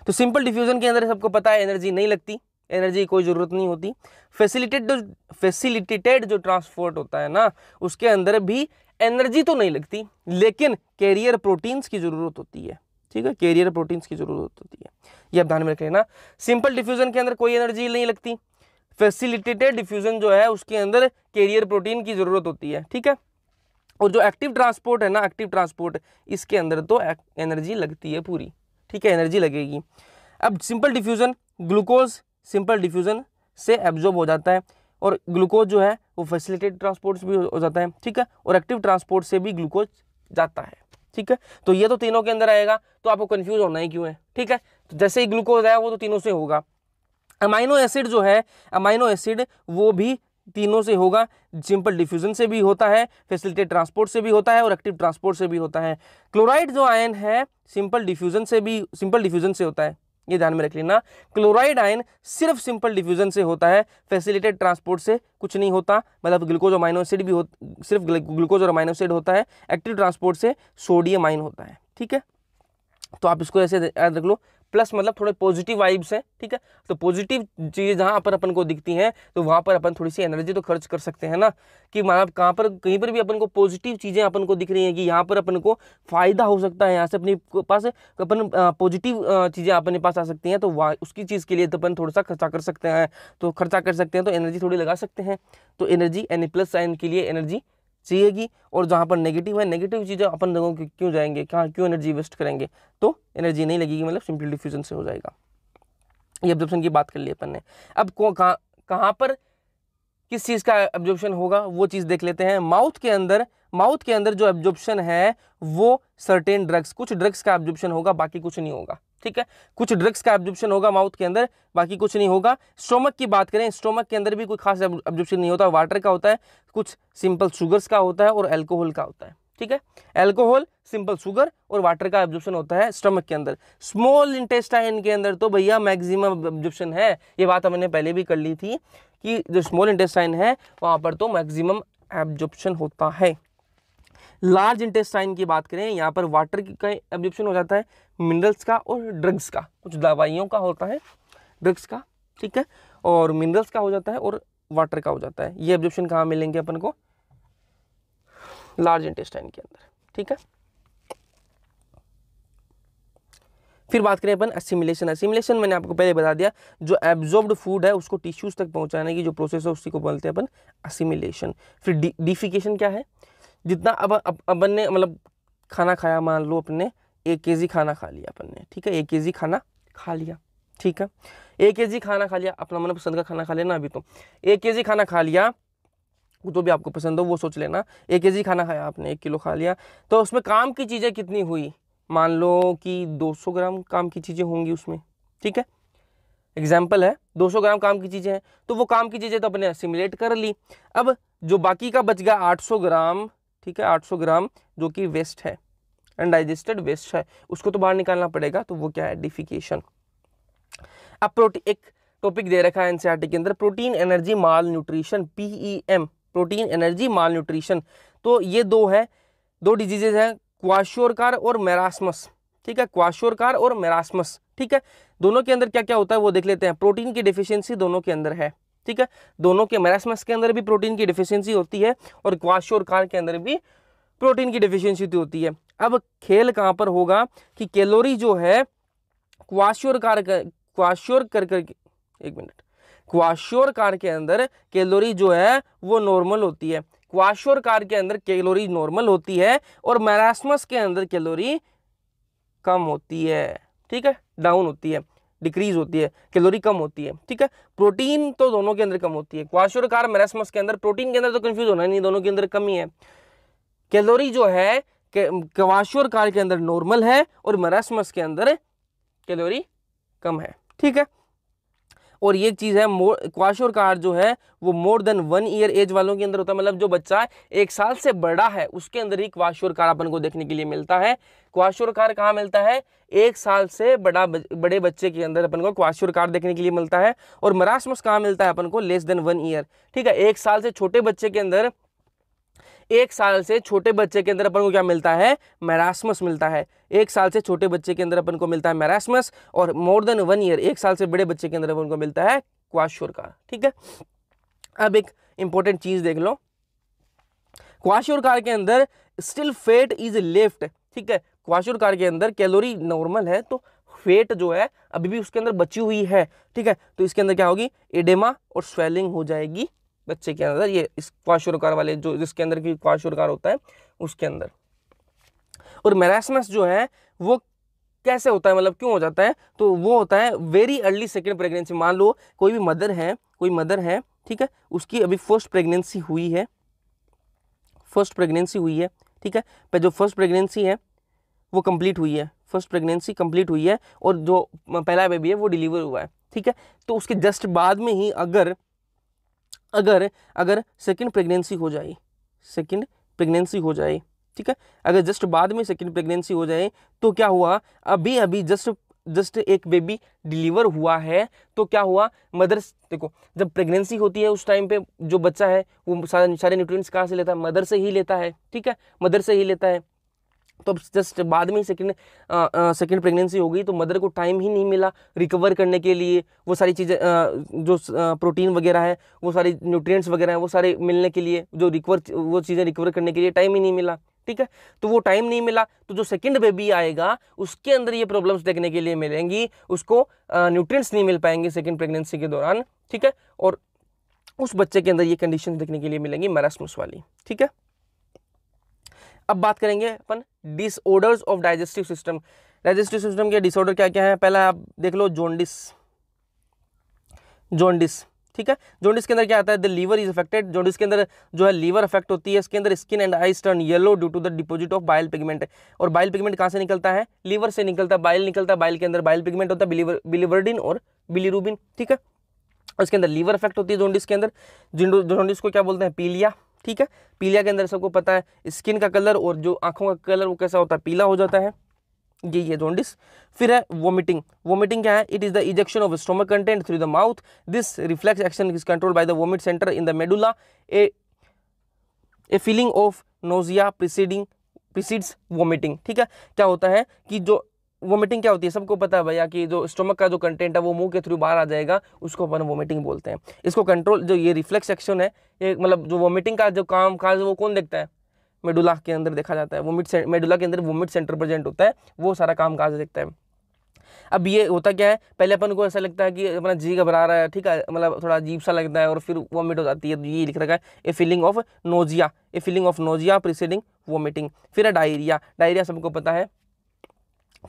तो सिंपल डिफ्यूज़न के अंदर सबको पता है एनर्जी नहीं लगती एनर्जी की कोई ज़रूरत नहीं होती फैसिलिटेड जो फैसिलिटेटेड जो ट्रांसपोर्ट होता है ना उसके अंदर भी एनर्जी तो नहीं लगती लेकिन कैरियर प्रोटीन्स की ज़रूरत होती है ठीक है कैरियर प्रोटीन्स की ज़रूरत होती है ये आप ध्यान में रख लेना सिंपल डिफ्यूज़न के अंदर कोई एनर्जी नहीं लगती फैसिलिटेटेड डिफ्यूज़न जो है उसके अंदर कैरियर प्रोटीन की ज़रूरत होती है ठीक है और जो एक्टिव ट्रांसपोर्ट है ना एक्टिव ट्रांसपोर्ट इसके अंदर तो एनर्जी लगती है पूरी ठीक है एनर्जी लगेगी अब simple diffusion glucose simple diffusion से एब्जॉर्ब हो जाता है और ग्लूकोज जो है वो फैसिलिटेड ट्रांसपोर्ट भी हो जाता है ठीक है और एक्टिव ट्रांसपोर्ट से भी ग्लूकोज जाता है ठीक है तो ये तो तीनों के अंदर आएगा तो आपको कन्फ्यूज होना ही क्यों है ठीक है तो जैसे ही ग्लूकोज आया वो तो तीनों से होगा अमाइनो एसिड जो है अमाइनो एसिड वो भी तीनों से होगा सिंपल डिफ्यूजन से भी होता है फैसिलिटेड ट्रांसपोर्ट से भी होता है और एक्टिव ट्रांसपोर्ट से भी होता है क्लोराइड जो आयन है सिंपल डिफ्यूजन से भी सिंपल डिफ्यूजन से होता है ये ध्यान में रख लेना क्लोराइड आयन सिर्फ सिंपल डिफ्यूजन से होता है फैसिलिटेड ट्रांसपोर्ट से कुछ नहीं होता मतलब ग्लूकोज और माइनोसिड भी हो सिर्फ ग्लूकोज और माइनोसिड होता है एक्टिव ट्रांसपोर्ट से सोडियम आयन होता है ठीक है तो आप इसको ऐसे याद रख लो प्लस मतलब थोड़े पॉजिटिव वाइब्स हैं ठीक है तो पॉजिटिव चीज़ें जहाँ पर अपन को दिखती हैं तो वहाँ पर अपन थोड़ी सी एनर्जी तो खर्च कर सकते हैं ना कि मतलब कहाँ पर कहीं पर भी अपन को पॉजिटिव चीज़ें अपन को दिख रही हैं कि यहाँ पर अपन को फ़ायदा हो सकता है यहाँ से अपने पास अपन पॉजिटिव चीज़ें अपने पास आ सकती हैं तो वहाँ उसकी चीज़ के लिए तो अपन थोड़ा सा खर्चा कर सकते हैं तो खर्चा कर सकते हैं तो एनर्जी थोड़ी लगा सकते हैं तो एनर्जी एन प्लस साइन के लिए एनर्जी चाहिएगी और जहाँ पर नेगेटिव है नेगेटिव चीज़ें अपन लोगों के क्यों जाएंगे कहाँ क्यों एनर्जी वेस्ट करेंगे तो एनर्जी नहीं लगेगी मतलब सिंपल डिफ्यूजन से हो जाएगा ये ऑब्जॉर्प्शन की बात कर ली अपन ने अब कहाँ कहाँ पर किस चीज़ का एब्जॉर्प्शन होगा वो चीज़ देख लेते हैं माउथ के अंदर माउथ के अंदर जो एब्जॉर्प्शन है वो सर्टेन ड्रग्स कुछ ड्रग्स का एब्जॉर्प्शन होगा बाकी कुछ नहीं होगा ठीक है कुछ ड्रग्स का एब्जुप्शन होगा माउथ के अंदर बाकी कुछ नहीं होगा स्टोमक की बात करें स्टोमक के अंदर भी कोई खास एब्जुप्शन नहीं होता वाटर का होता है कुछ सिंपल शुगर्स का होता है और एल्कोहल का होता है ठीक है एल्कोहल सिंपल शुगर और वाटर का एब्जुप्शन होता है स्टोमक के अंदर स्मॉल इंटेस्टाइन के अंदर तो भैया मैक्सिमम एब्जुप्शन है ये बात हमने पहले भी कर ली थी कि जो स्मॉल इंटेस्टाइन है वहाँ पर तो मैक्सिमम एब्जुप्शन होता है लार्ज इंटेस्टाइन की बात करें यहाँ पर वाटर का एब्जिप्शन हो जाता है मिनरल्स का और ड्रग्स का कुछ दवाइयों का होता है ड्रग्स का ठीक है और मिनरल्स का हो जाता है और वाटर का हो जाता है ये एब्जिप्शन कहाँ मिलेंगे अपन को लार्ज इंटेस्टाइन के अंदर ठीक है फिर बात करें अपन असिमिलेशन असिमिलेशन मैंने आपको पहले बता दिया जो एब्जॉर्ब्ड फूड है उसको टिश्यूज तक पहुंचाने की जो प्रोसेस है उसी को बोलते हैं अपन असिमिलेशन फिर डिफिकेशन क्या है जितना अब अपन ने मतलब खाना खाया मान लो अपने एक के जी खाना खा लिया अपन ने ठीक है एक के जी खाना खा लिया ठीक है एक के जी खाना खा लिया अपना मन मतलब पसंद का खाना खा लेना अभी तो एक के जी खाना खा लिया जो तो भी आपको पसंद हो वो सोच लेना एक के जी खाना खाया आपने एक किलो खा लिया तो उसमें काम की चीज़ें कितनी हुई मान लो कि 200 ग्राम काम की चीज़ें होंगी उसमें ठीक है एग्जाम्पल है 200 ग्राम काम की चीज़ें हैं तो वो काम की चीज़ें तो अपने असिमुलेट कर ली अब जो बाकी का बच गया 800 ग्राम ठीक है 800 ग्राम जो कि वेस्ट है अनडाइजेस्टेड वेस्ट है उसको तो बाहर निकालना पड़ेगा तो वो क्या है डिफिकेशन अब प्रोटीन एक टॉपिक दे रखा है एनसीआर के अंदर protein energy malnutrition PEM protein energy malnutrition तो ये दो है दो डिजीजेज हैं क्वाशोरकार और मेरासमस ठीक है क्वाशोरकार और मेरासमस ठीक है दोनों के अंदर क्या क्या होता है वो देख लेते हैं प्रोटीन की डिफिशियंसी दोनों के अंदर है ठीक है दोनों के मैरासमस के अंदर भी प्रोटीन की डिफिशियंसी होती है और क्वाशोर कार के अंदर भी प्रोटीन की डिफिशियंसी तो होती है अब खेल कहाँ पर होगा कि कैलोरी जो है क्वाश्योर कार क्वाश्योर कर कर एक मिनट क्वाश्योर कार के अंदर कैलोरी जो है वो नॉर्मल होती है क्वाश्योर कार के अंदर कैलोरी नॉर्मल होती है और मैरासमस के अंदर कैलोरी कम होती है ठीक है डाउन होती है डिक्रीज होती है कैलोरी कम होती है ठीक है प्रोटीन तो दोनों के अंदर कम होती है क्वाशोर कार मेरेसमस के अंदर प्रोटीन के अंदर तो कन्फ्यूज होना नहीं दोनों के अंदर कम ही है कैलोरी जो है क्वाशोर कार के अंदर नॉर्मल है और मेरेसमस के अंदर कैलोरी कम है ठीक है और ये चीज़ है मोर क्वाशोर कार्ड जो है वो more than one year age वालों के अंदर होता है मतलब जो बच्चा एक साल से बड़ा है उसके अंदर ही क्वाशोर कार अपन को देखने के लिए मिलता है क्वाशोर कार कहाँ मिलता है एक साल से बड़ा बड़े बच्चे के अंदर अपन को क्वाशोर कार देखने के लिए मिलता है और मरासमस कहाँ मिलता है अपन को लेस देन वन ईयर ठीक है एक साल से छोटे बच्चे के अंदर एक साल से छोटे बच्चे के अंदर अपन को क्या मिलता है मैरासमस मिलता है एक साल से छोटे बच्चे के अंदर अपन को मिलता है मैरासमस और मोर देन वन ईयर एक साल से बड़े बच्चे के अंदर अपन को मिलता है क्वाश्योर का ठीक है अब एक इंपॉर्टेंट चीज़ देख लो क्वाश्योर कार के अंदर स्टिल फेट इज लेफ्ट ठीक है क्वाश्योर कार के अंदर कैलोरी नॉर्मल है तो फेट जो है अभी भी उसके अंदर बची हुई है ठीक है तो इसके अंदर क्या होगी एडेमा और स्वेलिंग हो जाएगी बच्चे के अंदर ये इस क्वाशुरकार वाले जो जिसके अंदर की क्वाशुरकार होता है उसके अंदर और मैरासमस जो है वो कैसे होता है मतलब क्यों हो जाता है तो वो होता है वेरी अर्ली सेकेंड प्रेगनेंसी मान लो कोई भी मदर है कोई मदर है ठीक है उसकी अभी फर्स्ट प्रेगनेंसी हुई है फर्स्ट प्रेगनेंसी हुई है ठीक है पर जो फर्स्ट प्रेगनेंसी है वो कंप्लीट हुई है फर्स्ट प्रेगनेंसी कंप्लीट हुई है और जो पहला बेबी है वो डिलीवर हुआ है ठीक है तो उसके जस्ट बाद में ही अगर अगर अगर सेकेंड प्रेगनेंसी हो जाए सेकेंड प्रेगनेंसी हो जाए ठीक है अगर जस्ट बाद में सेकेंड प्रेगनेंसी हो जाए तो क्या हुआ अभी अभी जस्ट जस्ट एक बेबी डिलीवर हुआ है तो क्या हुआ मदर देखो जब प्रेगनेंसी होती है उस टाइम पे जो बच्चा है वो सारे सारे न्यूट्रिएंट्स कहाँ से लेता है मदर से ही लेता है ठीक है मदर से ही लेता है तो अब जस्ट बाद में ही सेकेंड सेकेंड प्रेगनेंसी हो गई तो मदर को टाइम ही नहीं मिला रिकवर करने के लिए वो सारी चीज़ें जो प्रोटीन वगैरह है वो सारी न्यूट्रिएंट्स वगैरह हैं वो सारे मिलने के लिए जो रिकवर वो चीज़ें रिकवर करने के लिए टाइम ही नहीं मिला ठीक है तो वो टाइम नहीं मिला तो जो सेकेंड बेबी आएगा उसके अंदर ये प्रॉब्लम्स देखने के लिए मिलेंगी उसको न्यूट्रियस नहीं मिल पाएंगे सेकेंड प्रेगनेंसी के दौरान ठीक है और उस बच्चे के अंदर ये कंडीशन देखने के लिए मिलेंगी मैरासमस वाली ठीक है अब बात करेंगे अपन disorders of digestive system digestive system के डिसऑर्डर क्या क्या है पहला आप देख लो जोंडिस जोंडिस ठीक है जोंडिस के अंदर क्या आता है the liver is affected jaundice के अंदर जो है लीवर अफेक्ट होती है इसके अंदर skin and eyes turn yellow due to the deposit of bile pigment और बाइल पिगमेंट कहाँ से निकलता है लीवर से निकलता है बाइल निकलता है बाइल के अंदर बाइल पिगमेंट होता है बिलीवर्डिन और बिलीरूबिन ठीक है उसके अंदर लीवर अफेक्ट होती है जोंडिस के अंदर जोंडिस को क्या बोलते हैं पीलिया ठीक है पीलिया के अंदर सबको पता है स्किन का कलर और जो आंखों का कलर वो कैसा होता है पीला हो जाता है ये ये जोंडिस फिर है वोमिटिंग वोमिटिंग क्या है it is the ejection of stomach content through the mouth this reflex action is control by the vomit centre in the medulla a a feeling of nausea preceding precedes vomiting ठीक है क्या होता है कि जो वोमिटिंग क्या होती है सबको पता है भैया कि जो स्टोमक का जो कंटेंट है वो मुंह के थ्रू बाहर आ जाएगा उसको अपन वोमिटिंग बोलते हैं इसको कंट्रोल जो ये रिफ्लेक्स एक्शन है ये मतलब जो वोमिटिंग का जो काम काज वो कौन देखता है मेडुला के अंदर देखा जाता है वोमिट मेडुला के अंदर वोमिट सेंटर प्रेजेंट होता है वो सारा काम काज देखता है अब ये होता क्या है पहले अपन को ऐसा लगता है कि अपना जी घबरा रहा है ठीक है मतलब थोड़ा अजीब सा लगता है और फिर वोमिट हो जाती है तो ये लिख रखा है a feeling of nausea a feeling of nausea preceding vomiting फिर है डायरिया डायरिया सबको पता है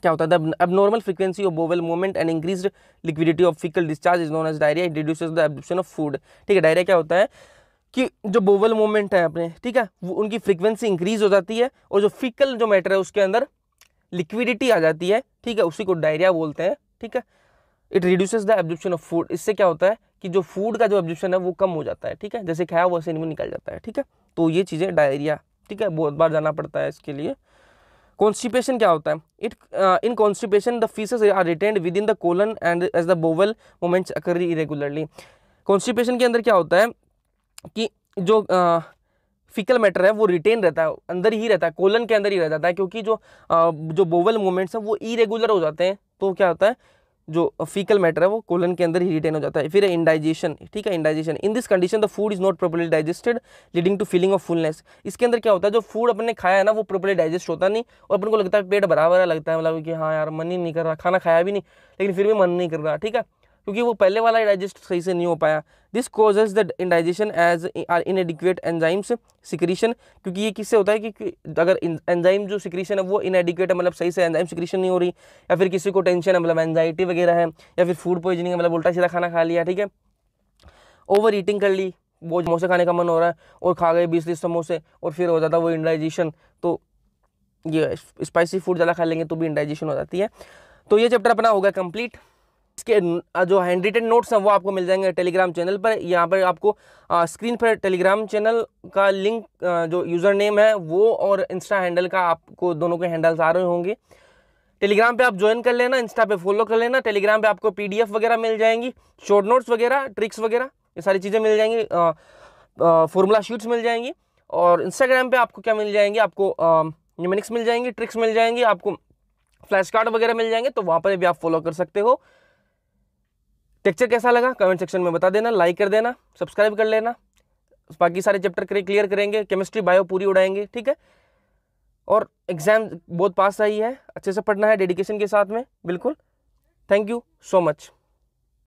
क्या होता है अब normal frequency of bowel movement and increase liquidity of faecal discharge is known as diarrhoea it reduce the absorption of food ठीक है डायरिया क्या होता है कि जो बोवल मूवमेंट है अपने ठीक है वो उनकी फ्रीक्वेंसी इंक्रीज हो जाती है और जो फिकल जो मैटर है उसके अंदर लिक्विडिटी आ जाती है ठीक है उसी को डायरिया बोलते हैं ठीक है it reduces the absorption of food इससे क्या होता है कि जो फूड का जो एब्जॉर्प्शन है वो कम हो जाता है ठीक है जैसे खाया वैसे इनमें निकल जाता है ठीक है तो ये चीज़ें डायरिया ठीक है बहुत बार जाना पड़ता है इसके लिए कॉन्स्टिपेशन क्या होता है it in constipation the faeces are retained within the colon and as the bowel movements occur irregularly constipation के अंदर क्या होता है कि जो uh, फिकल मैटर है वो रिटेन रहता है अंदर ही रहता है कोलन के अंदर ही रह जाता है क्योंकि जो uh, जो बोवल मोमेंट्स हैं वो इरेगुलर हो जाते हैं तो क्या होता है जो फीकल मैटर है वो कोलन के अंदर ही रिटेन हो जाता है फिर इंडाइजेशन ठीक है indigestion in this condition the food is not properly digested leading to feeling of fullness इसके अंदर क्या होता है जो फूड अपने खाया है ना वो प्रॉपरली डाइजेस्ट होता नहीं और अपन को लगता है पेट बराबर है लगता है मतलब कि हाँ यार मन ही नहीं कर रहा खाना खाया भी नहीं लेकिन फिर भी मन नहीं कर रहा ठीक है क्योंकि वो पहले वाला डाइजेस्ट सही से नहीं हो पाया this causes the indigestion as are inadequate enzymes secretion क्योंकि ये किससे होता है कि अगर एनजाइम जो सिक्रीशन है वो इनएडिक्वेट है मतलब सही से एनजाइम सिक्रीशन नहीं हो रही या फिर किसी को टेंशन है मतलब एनजाइटी वगैरह है या फिर फूड पॉइजनिंग मतलब उल्टा सीधा खाना खा लिया ठीक है ओवर ईटिंग कर ली वो समोसे खाने का मन हो रहा है और खा गए बीस तीस समोसे और फिर हो जाता है वो इंडाइजेशन तो ये स्पाइसी फूड ज़्यादा खा लेंगे तो भी इंडाइजेशन हो जाती है तो ये चैप्टर अपना हो गया कंप्लीट इसके जो हैंड रिटेड नोट्स हैं वो आपको मिल जाएंगे टेलीग्राम चैनल पर यहाँ पर आपको आ, स्क्रीन पर टेलीग्राम चैनल का लिंक आ, जो यूज़र नेम है वो और इंस्टा हैंडल का आपको दोनों के हैंडल्स आ रहे होंगे टेलीग्राम पे आप ज्वाइन कर लेना इंस्टा पे फॉलो कर लेना टेलीग्राम पे आपको पीडीएफ वगैरह मिल जाएंगी शॉर्ट नोट्स वगैरह ट्रिक्स वगैरह ये सारी चीज़ें मिल जाएंगी फॉर्मूला शीट्स मिल जाएंगी और इंस्टाग्राम पे आपको क्या मिल जाएंगे आपको न्यूमिनिक्स मिल जाएंगी ट्रिक्स मिल जाएंगी आपको फ्लैश कार्ड वगैरह मिल जाएंगे तो वहाँ पर भी आप फॉलो कर सकते हो टेक्चर कैसा लगा कमेंट सेक्शन में बता देना लाइक कर देना सब्सक्राइब कर लेना बाकी सारे चैप्टर करे, क्लियर करेंगे केमिस्ट्री बायो पूरी उड़ाएंगे ठीक है और एग्ज़ाम बहुत पास आई है अच्छे से पढ़ना है डेडिकेशन के साथ में बिल्कुल थैंक यू सो मच